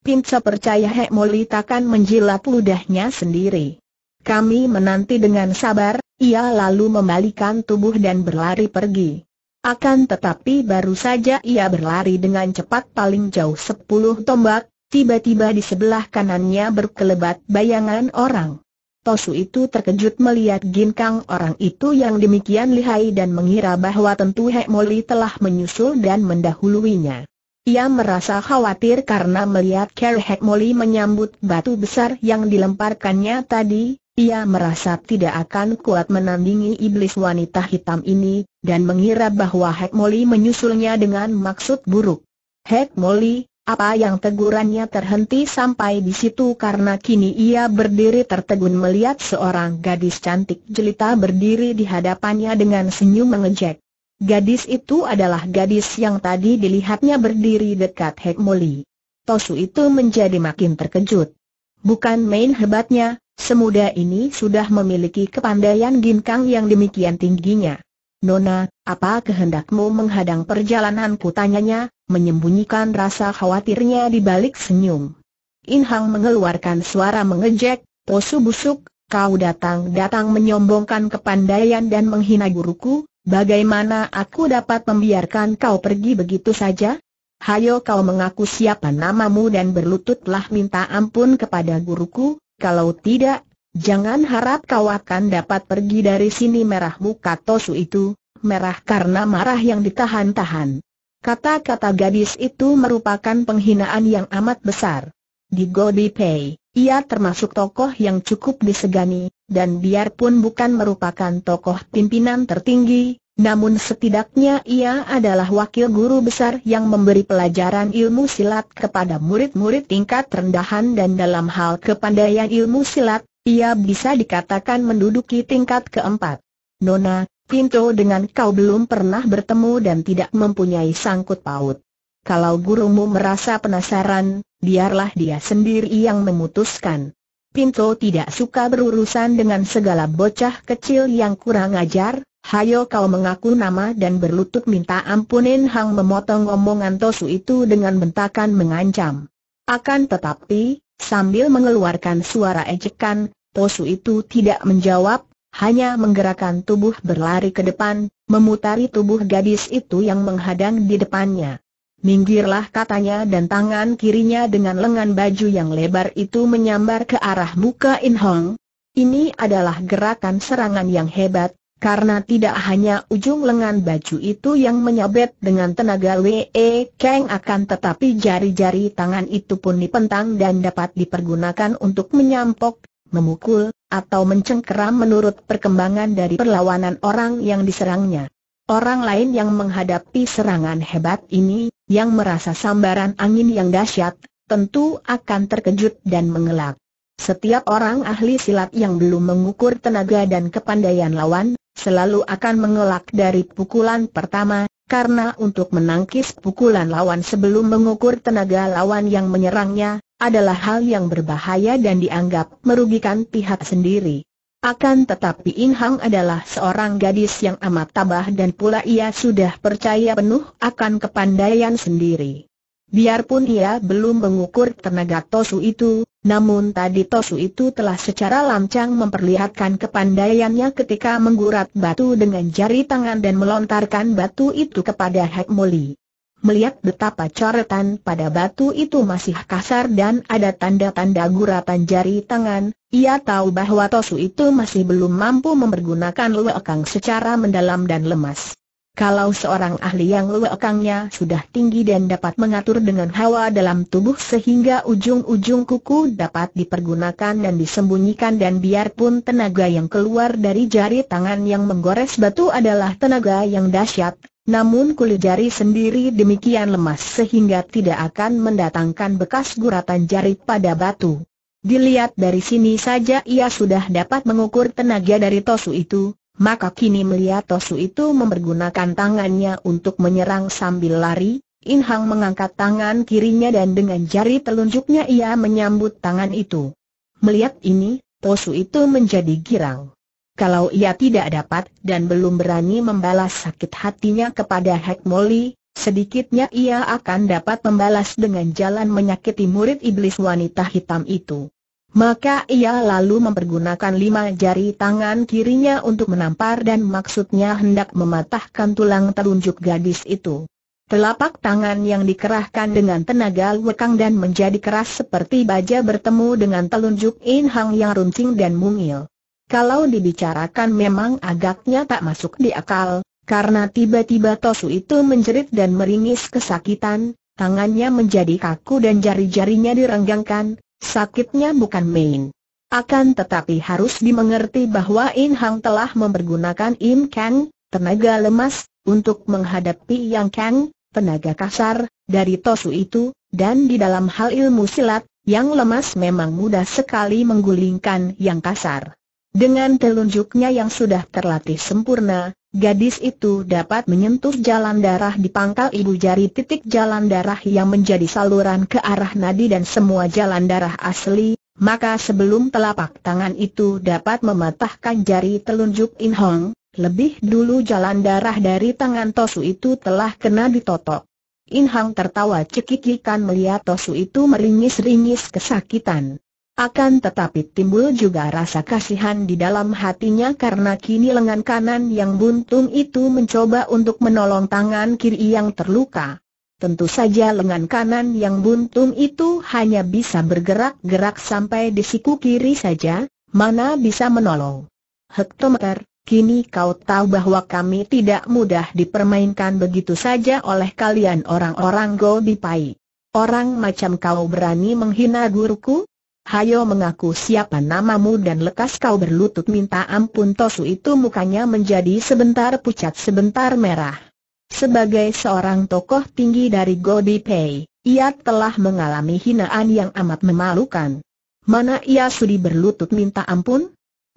Pinca percaya Hek Moli takkan menjilat ludahnya sendiri. Kami menanti dengan sabar, ia lalu membalikan tubuh dan berlari pergi. Akan tetapi baru saja ia berlari dengan cepat paling jauh sepuluh tombak, Tiba-tiba di sebelah kanannya berkelebat bayangan orang. Tosu itu terkejut melihat ginkang orang itu yang demikian lihai dan mengira bahwa tentu Hek Moli telah menyusul dan mendahuluinya. Ia merasa khawatir karena melihat Ker Hek Moli menyambut batu besar yang dilemparkannya tadi, ia merasa tidak akan kuat menandingi iblis wanita hitam ini, dan mengira bahwa Hek Moli menyusulnya dengan maksud buruk. Hek Moli, apa yang tegurannya terhenti sampai di situ karena kini ia berdiri tertegun melihat seorang gadis cantik jelita berdiri di hadapannya dengan senyum mengejek. Gadis itu adalah gadis yang tadi dilihatnya berdiri dekat Hek Moli. Tosu itu menjadi makin terkejut. Bukan main hebatnya, semuda ini sudah memiliki kepandaian ginkang yang demikian tingginya. Nona, apa kehendakmu menghadang perjalananku tanyanya, menyembunyikan rasa khawatirnya di balik senyum. Inhang mengeluarkan suara mengejek, posu busuk, kau datang-datang menyombongkan kepandaian dan menghina guruku, bagaimana aku dapat membiarkan kau pergi begitu saja? Hayo kau mengaku siapa namamu dan berlututlah minta ampun kepada guruku, kalau tidak Jangan harap kau akan dapat pergi dari sini merah muka Tosu itu, merah karena marah yang ditahan-tahan. Kata-kata gadis itu merupakan penghinaan yang amat besar. Di Gobi Pei, ia termasuk tokoh yang cukup disegani, dan biarpun bukan merupakan tokoh pimpinan tertinggi, namun setidaknya ia adalah wakil guru besar yang memberi pelajaran ilmu silat kepada murid-murid tingkat rendahan dan dalam hal kepandaian ilmu silat, ia bisa dikatakan menduduki tingkat keempat. Nona, Pinto dengan kau belum pernah bertemu dan tidak mempunyai sangkut paut. Kalau gurumu merasa penasaran, biarlah dia sendiri yang memutuskan. Pinto tidak suka berurusan dengan segala bocah kecil yang kurang ajar, hayo kau mengaku nama dan berlutut minta ampunin Hang memotong omongan Tosu itu dengan bentakan mengancam. Akan tetapi, sambil mengeluarkan suara ejekan, Posu itu tidak menjawab, hanya menggerakkan tubuh berlari ke depan, memutari tubuh gadis itu yang menghadang di depannya. Minggirlah katanya dan tangan kirinya dengan lengan baju yang lebar itu menyambar ke arah muka In Hong. Ini adalah gerakan serangan yang hebat, karena tidak hanya ujung lengan baju itu yang menyabet dengan tenaga Wee Kang akan tetapi jari-jari tangan itu pun dipentang dan dapat dipergunakan untuk menyampok memukul, atau mencengkeram menurut perkembangan dari perlawanan orang yang diserangnya. Orang lain yang menghadapi serangan hebat ini, yang merasa sambaran angin yang dahsyat, tentu akan terkejut dan mengelak. Setiap orang ahli silat yang belum mengukur tenaga dan kepandaian lawan, selalu akan mengelak dari pukulan pertama, karena untuk menangkis pukulan lawan sebelum mengukur tenaga lawan yang menyerangnya, adalah hal yang berbahaya dan dianggap merugikan pihak sendiri. Akan tetapi In Hang adalah seorang gadis yang amat tabah dan pula ia sudah percaya penuh akan kepandaian sendiri. Biarpun ia belum mengukur tenaga Tosu itu, namun tadi Tosu itu telah secara lancang memperlihatkan kepandaiannya ketika menggurat batu dengan jari tangan dan melontarkan batu itu kepada Hek Moli melihat betapa coretan pada batu itu masih kasar dan ada tanda-tanda guratan jari tangan, ia tahu bahwa Tosu itu masih belum mampu mempergunakan luekang secara mendalam dan lemas. Kalau seorang ahli yang luekangnya sudah tinggi dan dapat mengatur dengan hawa dalam tubuh sehingga ujung-ujung kuku dapat dipergunakan dan disembunyikan dan biarpun tenaga yang keluar dari jari tangan yang menggores batu adalah tenaga yang dahsyat, namun kulit jari sendiri demikian lemas sehingga tidak akan mendatangkan bekas guratan jari pada batu. Dilihat dari sini saja ia sudah dapat mengukur tenaga dari Tosu itu, maka kini melihat Tosu itu mempergunakan tangannya untuk menyerang sambil lari, In Hang mengangkat tangan kirinya dan dengan jari telunjuknya ia menyambut tangan itu. Melihat ini, Tosu itu menjadi girang. Kalau ia tidak dapat dan belum berani membalas sakit hatinya kepada Hek Moli, sedikitnya ia akan dapat membalas dengan jalan menyakiti murid iblis wanita hitam itu. Maka ia lalu mempergunakan lima jari tangan kirinya untuk menampar dan maksudnya hendak mematahkan tulang telunjuk gadis itu. Telapak tangan yang dikerahkan dengan tenaga lekang dan menjadi keras seperti baja bertemu dengan telunjuk inhang yang runcing dan mungil. Kalau dibicarakan memang agaknya tak masuk di akal, karena tiba-tiba Tosu itu menjerit dan meringis kesakitan, tangannya menjadi kaku dan jari-jarinya direnggangkan, sakitnya bukan main. Akan tetapi harus dimengerti bahwa In Hang telah mempergunakan Im Kang, tenaga lemas, untuk menghadapi Yang Kang, tenaga kasar, dari Tosu itu, dan di dalam hal ilmu silat, yang lemas memang mudah sekali menggulingkan yang kasar. Dengan telunjuknya yang sudah terlatih sempurna, gadis itu dapat menyentuh jalan darah di pangkal ibu jari titik jalan darah yang menjadi saluran ke arah nadi dan semua jalan darah asli, maka sebelum telapak tangan itu dapat mematahkan jari telunjuk In Hong, lebih dulu jalan darah dari tangan Tosu itu telah kena ditotok. In Hong tertawa cekikikan melihat Tosu itu meringis-ringis kesakitan. Akan tetapi timbul juga rasa kasihan di dalam hatinya karena kini lengan kanan yang buntung itu mencoba untuk menolong tangan kiri yang terluka. Tentu saja lengan kanan yang buntung itu hanya bisa bergerak-gerak sampai di siku kiri saja, mana bisa menolong. Hektometer, Kini kau tahu bahwa kami tidak mudah dipermainkan begitu saja oleh kalian orang-orang Gobi Pai. Orang macam kau berani menghina guruku? hayo mengaku siapa namamu dan lekas kau berlutut minta ampun Tosu itu mukanya menjadi sebentar pucat sebentar merah. Sebagai seorang tokoh tinggi dari Godi Pei, ia telah mengalami hinaan yang amat memalukan. Mana ia sudi berlutut minta ampun?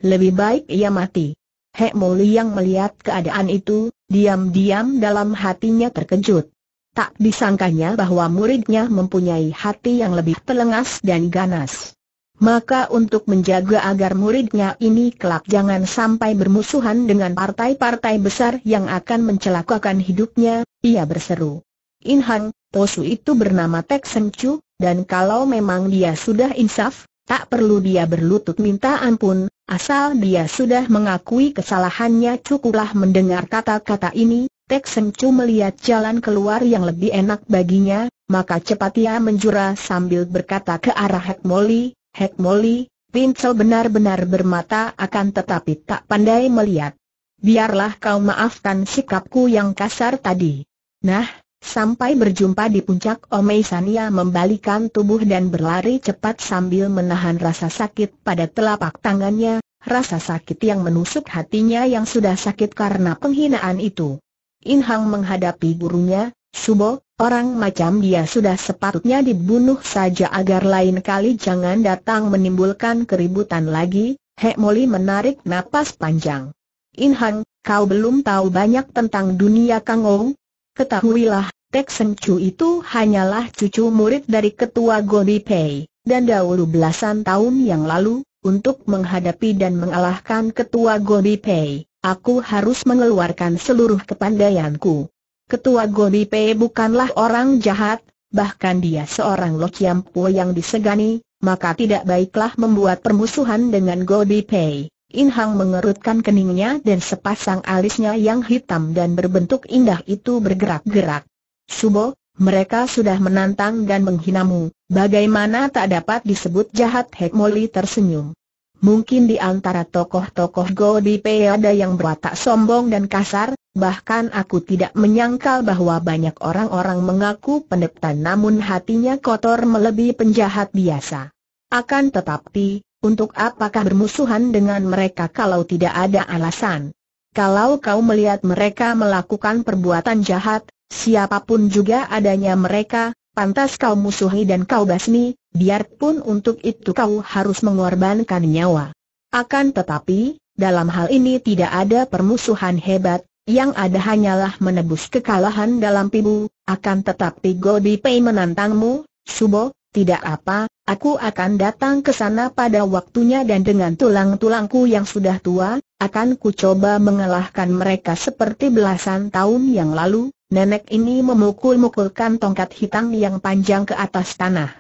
Lebih baik ia mati. Hek Moli yang melihat keadaan itu, diam-diam dalam hatinya terkejut. Tak disangkanya bahwa muridnya mempunyai hati yang lebih telengas dan ganas. Maka untuk menjaga agar muridnya ini kelak jangan sampai bermusuhan dengan partai-partai besar yang akan mencelakakan hidupnya, ia berseru. Inhun, Tosu itu bernama Tek Seng Chu, dan kalau memang dia sudah insaf, tak perlu dia berlutut minta ampun, asal dia sudah mengakui kesalahannya cukuplah mendengar kata-kata ini, Tek Seng Chu melihat jalan keluar yang lebih enak baginya, maka cepat ia menjura sambil berkata ke arah Hek Moli, Hek Moli, Pincel benar-benar bermata akan tetapi tak pandai melihat. Biarlah kau maafkan sikapku yang kasar tadi. Nah, sampai berjumpa di puncak Omei Sania membalikan tubuh dan berlari cepat sambil menahan rasa sakit pada telapak tangannya, rasa sakit yang menusuk hatinya yang sudah sakit karena penghinaan itu. Inhang menghadapi gurunya, Subo, orang macam dia sudah sepatutnya dibunuh saja agar lain kali jangan datang menimbulkan keributan lagi, Hek Moli menarik nafas panjang. Hang, kau belum tahu banyak tentang dunia Kang Ong? Ketahuilah, Tek Seng Chu itu hanyalah cucu murid dari ketua Gobi Pei, dan dahulu belasan tahun yang lalu, untuk menghadapi dan mengalahkan ketua Gobi Pei, aku harus mengeluarkan seluruh kepandaianku. Ketua Gobi Pe bukanlah orang jahat, bahkan dia seorang Lo Chiam Po yang disegani, maka tidak baiklah membuat permusuhan dengan Gobi Pe. In Hang mengerutkan keningnya dan sepasang alisnya yang hitam dan berbentuk indah itu bergerak-gerak. Subo, mereka sudah menantang dan menghinamu, bagaimana tak dapat disebut jahat Hek Moli tersenyum. Mungkin di antara tokoh-tokoh Go Pei ada yang berwatak sombong dan kasar, Bahkan aku tidak menyangkal bahwa banyak orang-orang mengaku pendeta namun hatinya kotor melebihi penjahat biasa. Akan tetapi, untuk apakah bermusuhan dengan mereka kalau tidak ada alasan? Kalau kau melihat mereka melakukan perbuatan jahat, siapapun juga adanya mereka, pantas kau musuhi dan kau basmi, biarpun untuk itu kau harus mengorbankan nyawa. Akan tetapi, dalam hal ini tidak ada permusuhan hebat, yang ada hanyalah menebus kekalahan dalam pibu, akan tetapi Gobi Pei menantangmu, Subo, tidak apa, aku akan datang ke sana pada waktunya dan dengan tulang-tulangku yang sudah tua, akan ku coba mengalahkan mereka seperti belasan tahun yang lalu, nenek ini memukul-mukulkan tongkat hitam yang panjang ke atas tanah.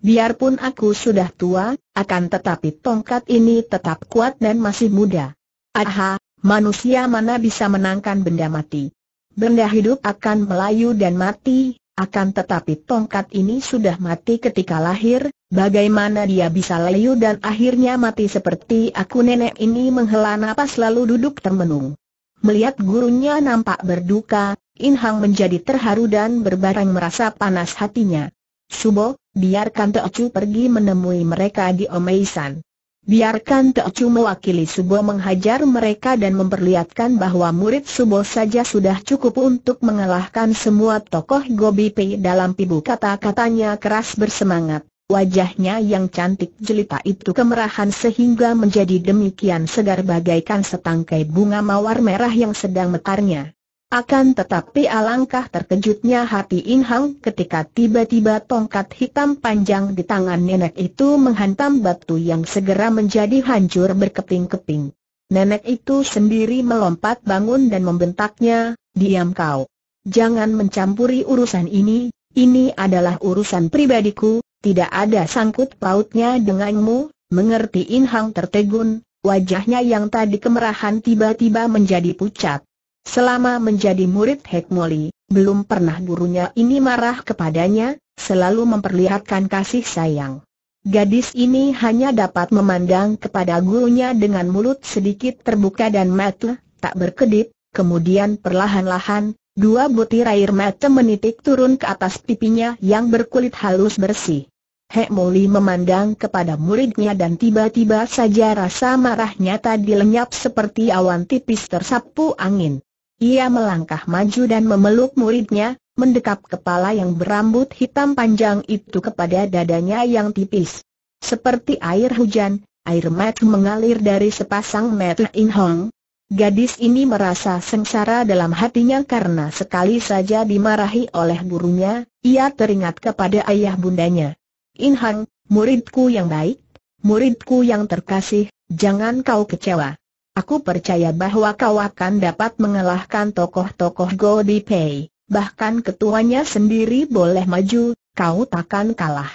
Biarpun aku sudah tua, akan tetapi tongkat ini tetap kuat dan masih muda. Aha, manusia mana bisa menangkan benda mati. Benda hidup akan melayu dan mati, akan tetapi tongkat ini sudah mati ketika lahir, bagaimana dia bisa layu dan akhirnya mati seperti aku nenek ini menghela nafas lalu duduk termenung. Melihat gurunya nampak berduka, In Hang menjadi terharu dan berbareng merasa panas hatinya. Subo, biarkan Chu pergi menemui mereka di Omeisan. Biarkan Teocu mewakili Subo menghajar mereka dan memperlihatkan bahwa murid Subo saja sudah cukup untuk mengalahkan semua tokoh Gobi Pei dalam pibu kata-katanya keras bersemangat. Wajahnya yang cantik jelita itu kemerahan sehingga menjadi demikian segar bagaikan setangkai bunga mawar merah yang sedang mekarnya. Akan tetapi alangkah terkejutnya hati In Hang ketika tiba-tiba tongkat hitam panjang di tangan nenek itu menghantam batu yang segera menjadi hancur berkeping-keping. Nenek itu sendiri melompat bangun dan membentaknya, diam kau. Jangan mencampuri urusan ini, ini adalah urusan pribadiku, tidak ada sangkut pautnya denganmu, mengerti In Hang tertegun, wajahnya yang tadi kemerahan tiba-tiba menjadi pucat. Selama menjadi murid Hekmoli, belum pernah gurunya ini marah kepadanya, selalu memperlihatkan kasih sayang. Gadis ini hanya dapat memandang kepada gurunya dengan mulut sedikit terbuka dan mata tak berkedip, kemudian perlahan-lahan, dua butir air mata menitik turun ke atas pipinya yang berkulit halus bersih. Hekmoli memandang kepada muridnya dan tiba-tiba saja rasa marahnya tadi lenyap seperti awan tipis tersapu angin. Ia melangkah maju dan memeluk muridnya, mendekap kepala yang berambut hitam panjang itu kepada dadanya yang tipis. Seperti air hujan, air mata mengalir dari sepasang mata In Hong. Gadis ini merasa sengsara dalam hatinya karena sekali saja dimarahi oleh gurunya, ia teringat kepada ayah bundanya. In Hong, muridku yang baik, muridku yang terkasih, jangan kau kecewa. Aku percaya bahwa kau akan dapat mengalahkan tokoh-tokoh Godi Pei, bahkan ketuanya sendiri boleh maju, kau takkan kalah.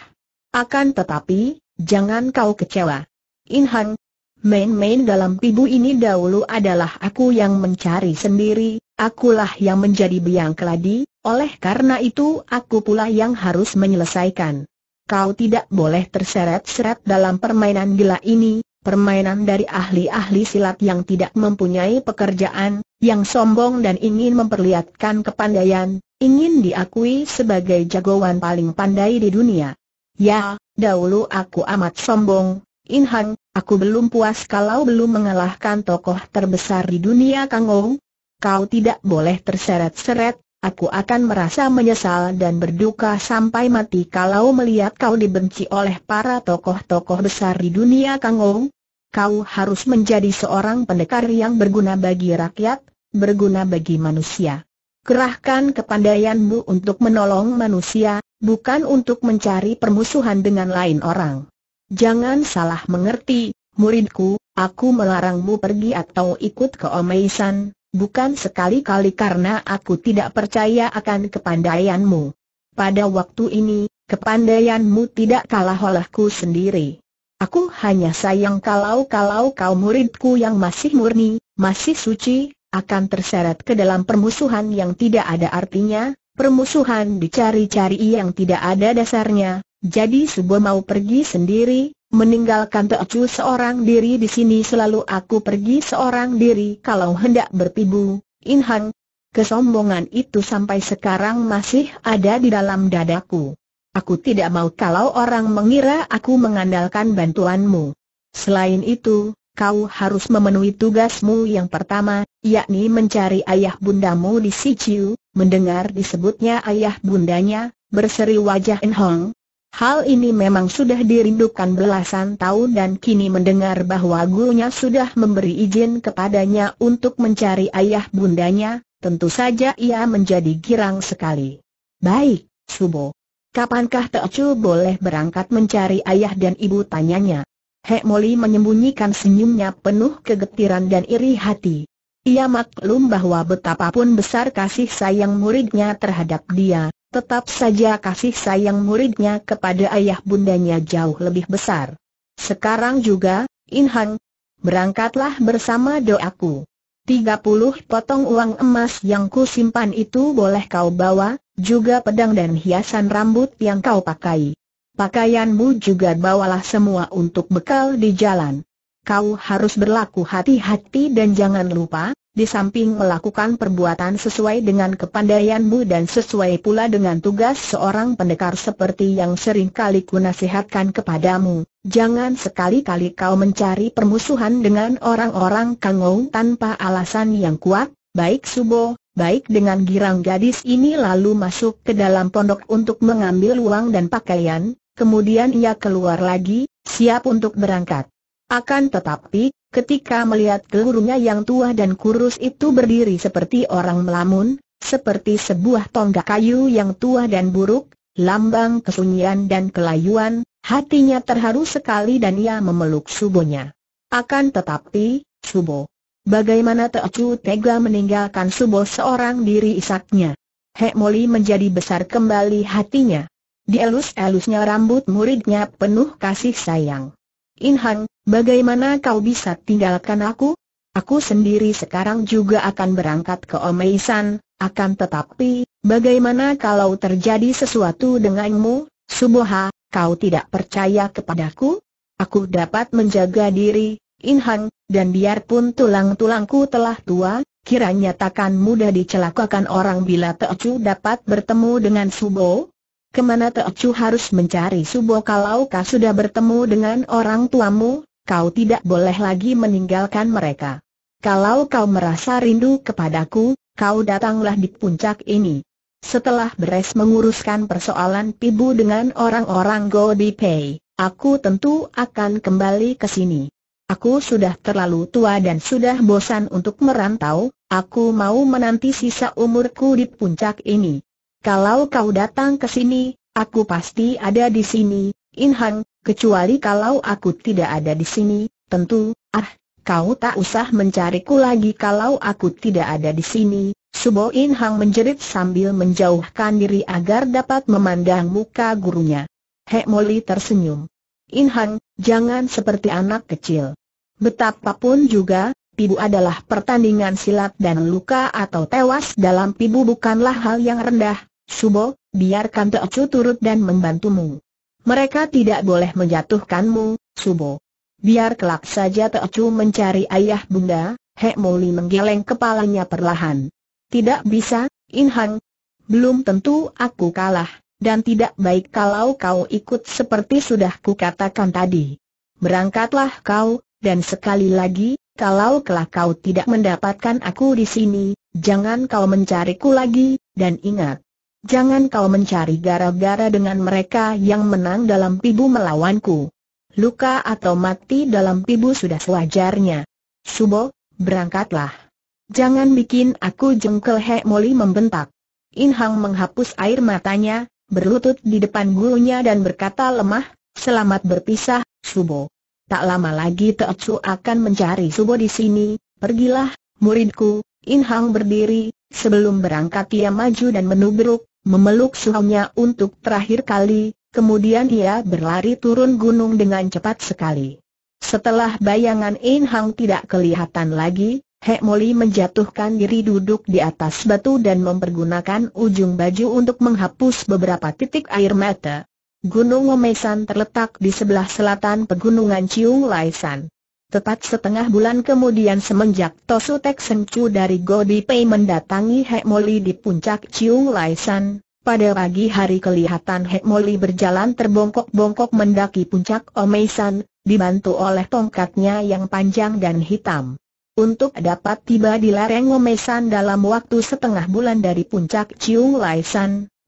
Akan tetapi, jangan kau kecewa. Hang, main-main dalam pibu ini dahulu adalah aku yang mencari sendiri, akulah yang menjadi biang keladi, oleh karena itu aku pula yang harus menyelesaikan. Kau tidak boleh terseret-seret dalam permainan gila ini, permainan dari ahli-ahli silat yang tidak mempunyai pekerjaan, yang sombong dan ingin memperlihatkan kepandaian, ingin diakui sebagai jagoan paling pandai di dunia. Ya, dahulu aku amat sombong, Hang, aku belum puas kalau belum mengalahkan tokoh terbesar di dunia Kang Ong. Kau tidak boleh terseret-seret, aku akan merasa menyesal dan berduka sampai mati kalau melihat kau dibenci oleh para tokoh-tokoh besar di dunia Kang Ong. Kau harus menjadi seorang pendekar yang berguna bagi rakyat, berguna bagi manusia. Kerahkan kepandaianmu untuk menolong manusia, bukan untuk mencari permusuhan dengan lain orang. Jangan salah mengerti, muridku, aku melarangmu pergi atau ikut ke Omeisan, Bukan sekali-kali karena aku tidak percaya akan kepandaianmu. Pada waktu ini, kepandaianmu tidak kalah olehku sendiri. Aku hanya sayang kalau-kalau kau muridku yang masih murni, masih suci, akan terseret ke dalam permusuhan yang tidak ada artinya, permusuhan dicari-cari yang tidak ada dasarnya, jadi sebuah mau pergi sendiri, Meninggalkan Teocu seorang diri di sini selalu aku pergi seorang diri kalau hendak berpibu, Inhan. Kesombongan itu sampai sekarang masih ada di dalam dadaku. Aku tidak mau kalau orang mengira aku mengandalkan bantuanmu. Selain itu, kau harus memenuhi tugasmu yang pertama, yakni mencari ayah bundamu di Siciu, mendengar disebutnya ayah bundanya, berseri wajah Inhong, Hal ini memang sudah dirindukan belasan tahun dan kini mendengar bahwa gurunya sudah memberi izin kepadanya untuk mencari ayah bundanya, tentu saja ia menjadi girang sekali. Baik, Subo. Kapankah Teocu boleh berangkat mencari ayah dan ibu tanyanya? Hek Moli menyembunyikan senyumnya penuh kegetiran dan iri hati. Ia maklum bahwa betapapun besar kasih sayang muridnya terhadap dia, tetap saja kasih sayang muridnya kepada ayah bundanya jauh lebih besar. Sekarang juga, Inhang, berangkatlah bersama doaku. 30 potong uang emas yang ku simpan itu boleh kau bawa, juga pedang dan hiasan rambut yang kau pakai. Pakaianmu juga bawalah semua untuk bekal di jalan. Kau harus berlaku hati-hati dan jangan lupa, di samping melakukan perbuatan sesuai dengan kepandaianmu dan sesuai pula dengan tugas seorang pendekar seperti yang sering kali ku nasihatkan kepadamu, jangan sekali-kali kau mencari permusuhan dengan orang-orang kangou tanpa alasan yang kuat, baik subo, baik dengan girang gadis ini lalu masuk ke dalam pondok untuk mengambil uang dan pakaian, kemudian ia keluar lagi, siap untuk berangkat. Akan tetapi, Ketika melihat gurunya yang tua dan kurus itu berdiri seperti orang melamun, seperti sebuah tonggak kayu yang tua dan buruk, lambang kesunyian dan kelayuan, hatinya terharu sekali dan ia memeluk subonya. Akan tetapi, subo. Bagaimana Teocu tega meninggalkan subo seorang diri isaknya? Hek Moli menjadi besar kembali hatinya. Dielus-elusnya rambut muridnya penuh kasih sayang. Inhang, bagaimana kau bisa tinggalkan aku? Aku sendiri sekarang juga akan berangkat ke Omeisan, akan tetapi, bagaimana kalau terjadi sesuatu denganmu, Suboha, kau tidak percaya kepadaku? Aku dapat menjaga diri, Inhang, dan biarpun tulang-tulangku telah tua, kiranya takkan mudah dicelakakan orang bila Teocu dapat bertemu dengan Subo, kemana Teocu harus mencari Subo kalau kau sudah bertemu dengan orang tuamu, kau tidak boleh lagi meninggalkan mereka. Kalau kau merasa rindu kepadaku, kau datanglah di puncak ini. Setelah beres menguruskan persoalan Pibu dengan orang-orang Godi Pei, aku tentu akan kembali ke sini. Aku sudah terlalu tua dan sudah bosan untuk merantau, aku mau menanti sisa umurku di puncak ini kalau kau datang ke sini, aku pasti ada di sini, In Hang, kecuali kalau aku tidak ada di sini, tentu, ah, kau tak usah mencariku lagi kalau aku tidak ada di sini. Subo In Hang menjerit sambil menjauhkan diri agar dapat memandang muka gurunya. Hek Moli tersenyum. In Hang, jangan seperti anak kecil. Betapapun juga, pibu adalah pertandingan silat dan luka atau tewas dalam pibu bukanlah hal yang rendah, Subo, biarkan Teocu turut dan membantumu. Mereka tidak boleh menjatuhkanmu, Subo. Biar kelak saja Teocu mencari ayah bunda, Hek Moli menggeleng kepalanya perlahan. Tidak bisa, Inheng. Belum tentu aku kalah, dan tidak baik kalau kau ikut seperti sudah kukatakan tadi. Berangkatlah kau, dan sekali lagi, kalau kelak kau tidak mendapatkan aku di sini, jangan kau mencariku lagi, dan ingat, Jangan kau mencari gara-gara dengan mereka yang menang dalam pibu melawanku. Luka atau mati dalam pibu sudah sewajarnya. Subo, berangkatlah. Jangan bikin aku jengkel He Moli membentak. Inhang menghapus air matanya, berlutut di depan gurunya dan berkata lemah, selamat berpisah, Subo. Tak lama lagi Teotsu akan mencari Subo di sini, pergilah, muridku. Inhang berdiri, sebelum berangkat ia maju dan menubruk, memeluk suhunya untuk terakhir kali, kemudian ia berlari turun gunung dengan cepat sekali. Setelah bayangan In Hang tidak kelihatan lagi, Hek Moli menjatuhkan diri duduk di atas batu dan mempergunakan ujung baju untuk menghapus beberapa titik air mata. Gunung Omesan terletak di sebelah selatan pegunungan Ciung Laisan. Tepat setengah bulan kemudian semenjak Tosu Tek Sencu dari Godi Pei mendatangi Hek Moli di puncak Chiung Lai pada pagi hari kelihatan Hek Moli berjalan terbongkok-bongkok mendaki puncak Omei dibantu oleh tongkatnya yang panjang dan hitam. Untuk dapat tiba di lereng Omei dalam waktu setengah bulan dari puncak Chiung Lai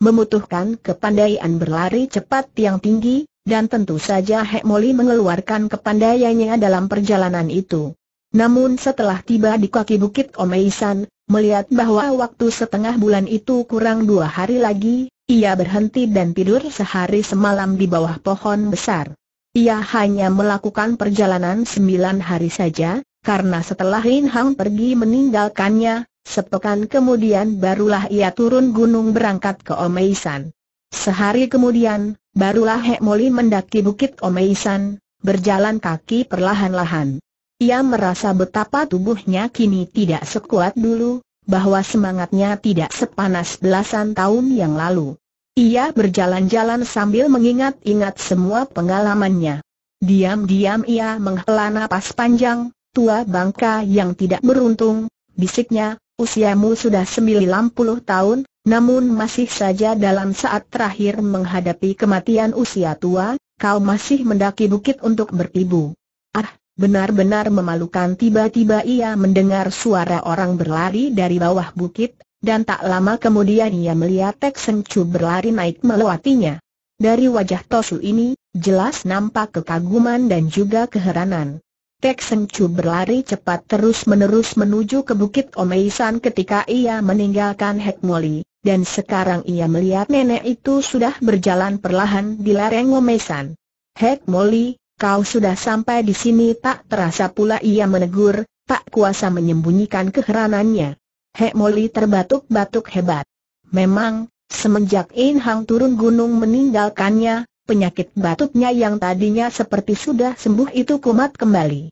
membutuhkan kepandaian berlari cepat yang tinggi, dan tentu saja Moli mengeluarkan kepandaiannya dalam perjalanan itu. Namun setelah tiba di kaki bukit Omeisan, melihat bahwa waktu setengah bulan itu kurang dua hari lagi, ia berhenti dan tidur sehari semalam di bawah pohon besar. Ia hanya melakukan perjalanan sembilan hari saja, karena setelah Lin Hang pergi meninggalkannya, sepekan kemudian barulah ia turun gunung berangkat ke Omeisan. Sehari kemudian, barulah Hek Moli mendaki Bukit Omeisan, berjalan kaki perlahan-lahan. Ia merasa betapa tubuhnya kini tidak sekuat dulu, bahwa semangatnya tidak sepanas belasan tahun yang lalu. Ia berjalan-jalan sambil mengingat-ingat semua pengalamannya. Diam-diam ia menghela napas panjang, tua bangka yang tidak beruntung, bisiknya, usiamu sudah sembilan puluh tahun, namun masih saja dalam saat terakhir menghadapi kematian usia tua, kau masih mendaki bukit untuk bertibu. Ah, benar-benar memalukan tiba-tiba ia mendengar suara orang berlari dari bawah bukit, dan tak lama kemudian ia melihat Tek Seng Chu berlari naik melewatinya. Dari wajah Tosu ini, jelas nampak kekaguman dan juga keheranan. Tek Seng Chu berlari cepat terus-menerus menuju ke Bukit Omeisan ketika ia meninggalkan Hek Moli, dan sekarang ia melihat nenek itu sudah berjalan perlahan di lereng Omeisan. Hek Moli, kau sudah sampai di sini tak terasa pula ia menegur, tak kuasa menyembunyikan keheranannya. Hek Moli terbatuk-batuk hebat. Memang, semenjak In Hang turun gunung meninggalkannya, penyakit batuknya yang tadinya seperti sudah sembuh itu kumat kembali.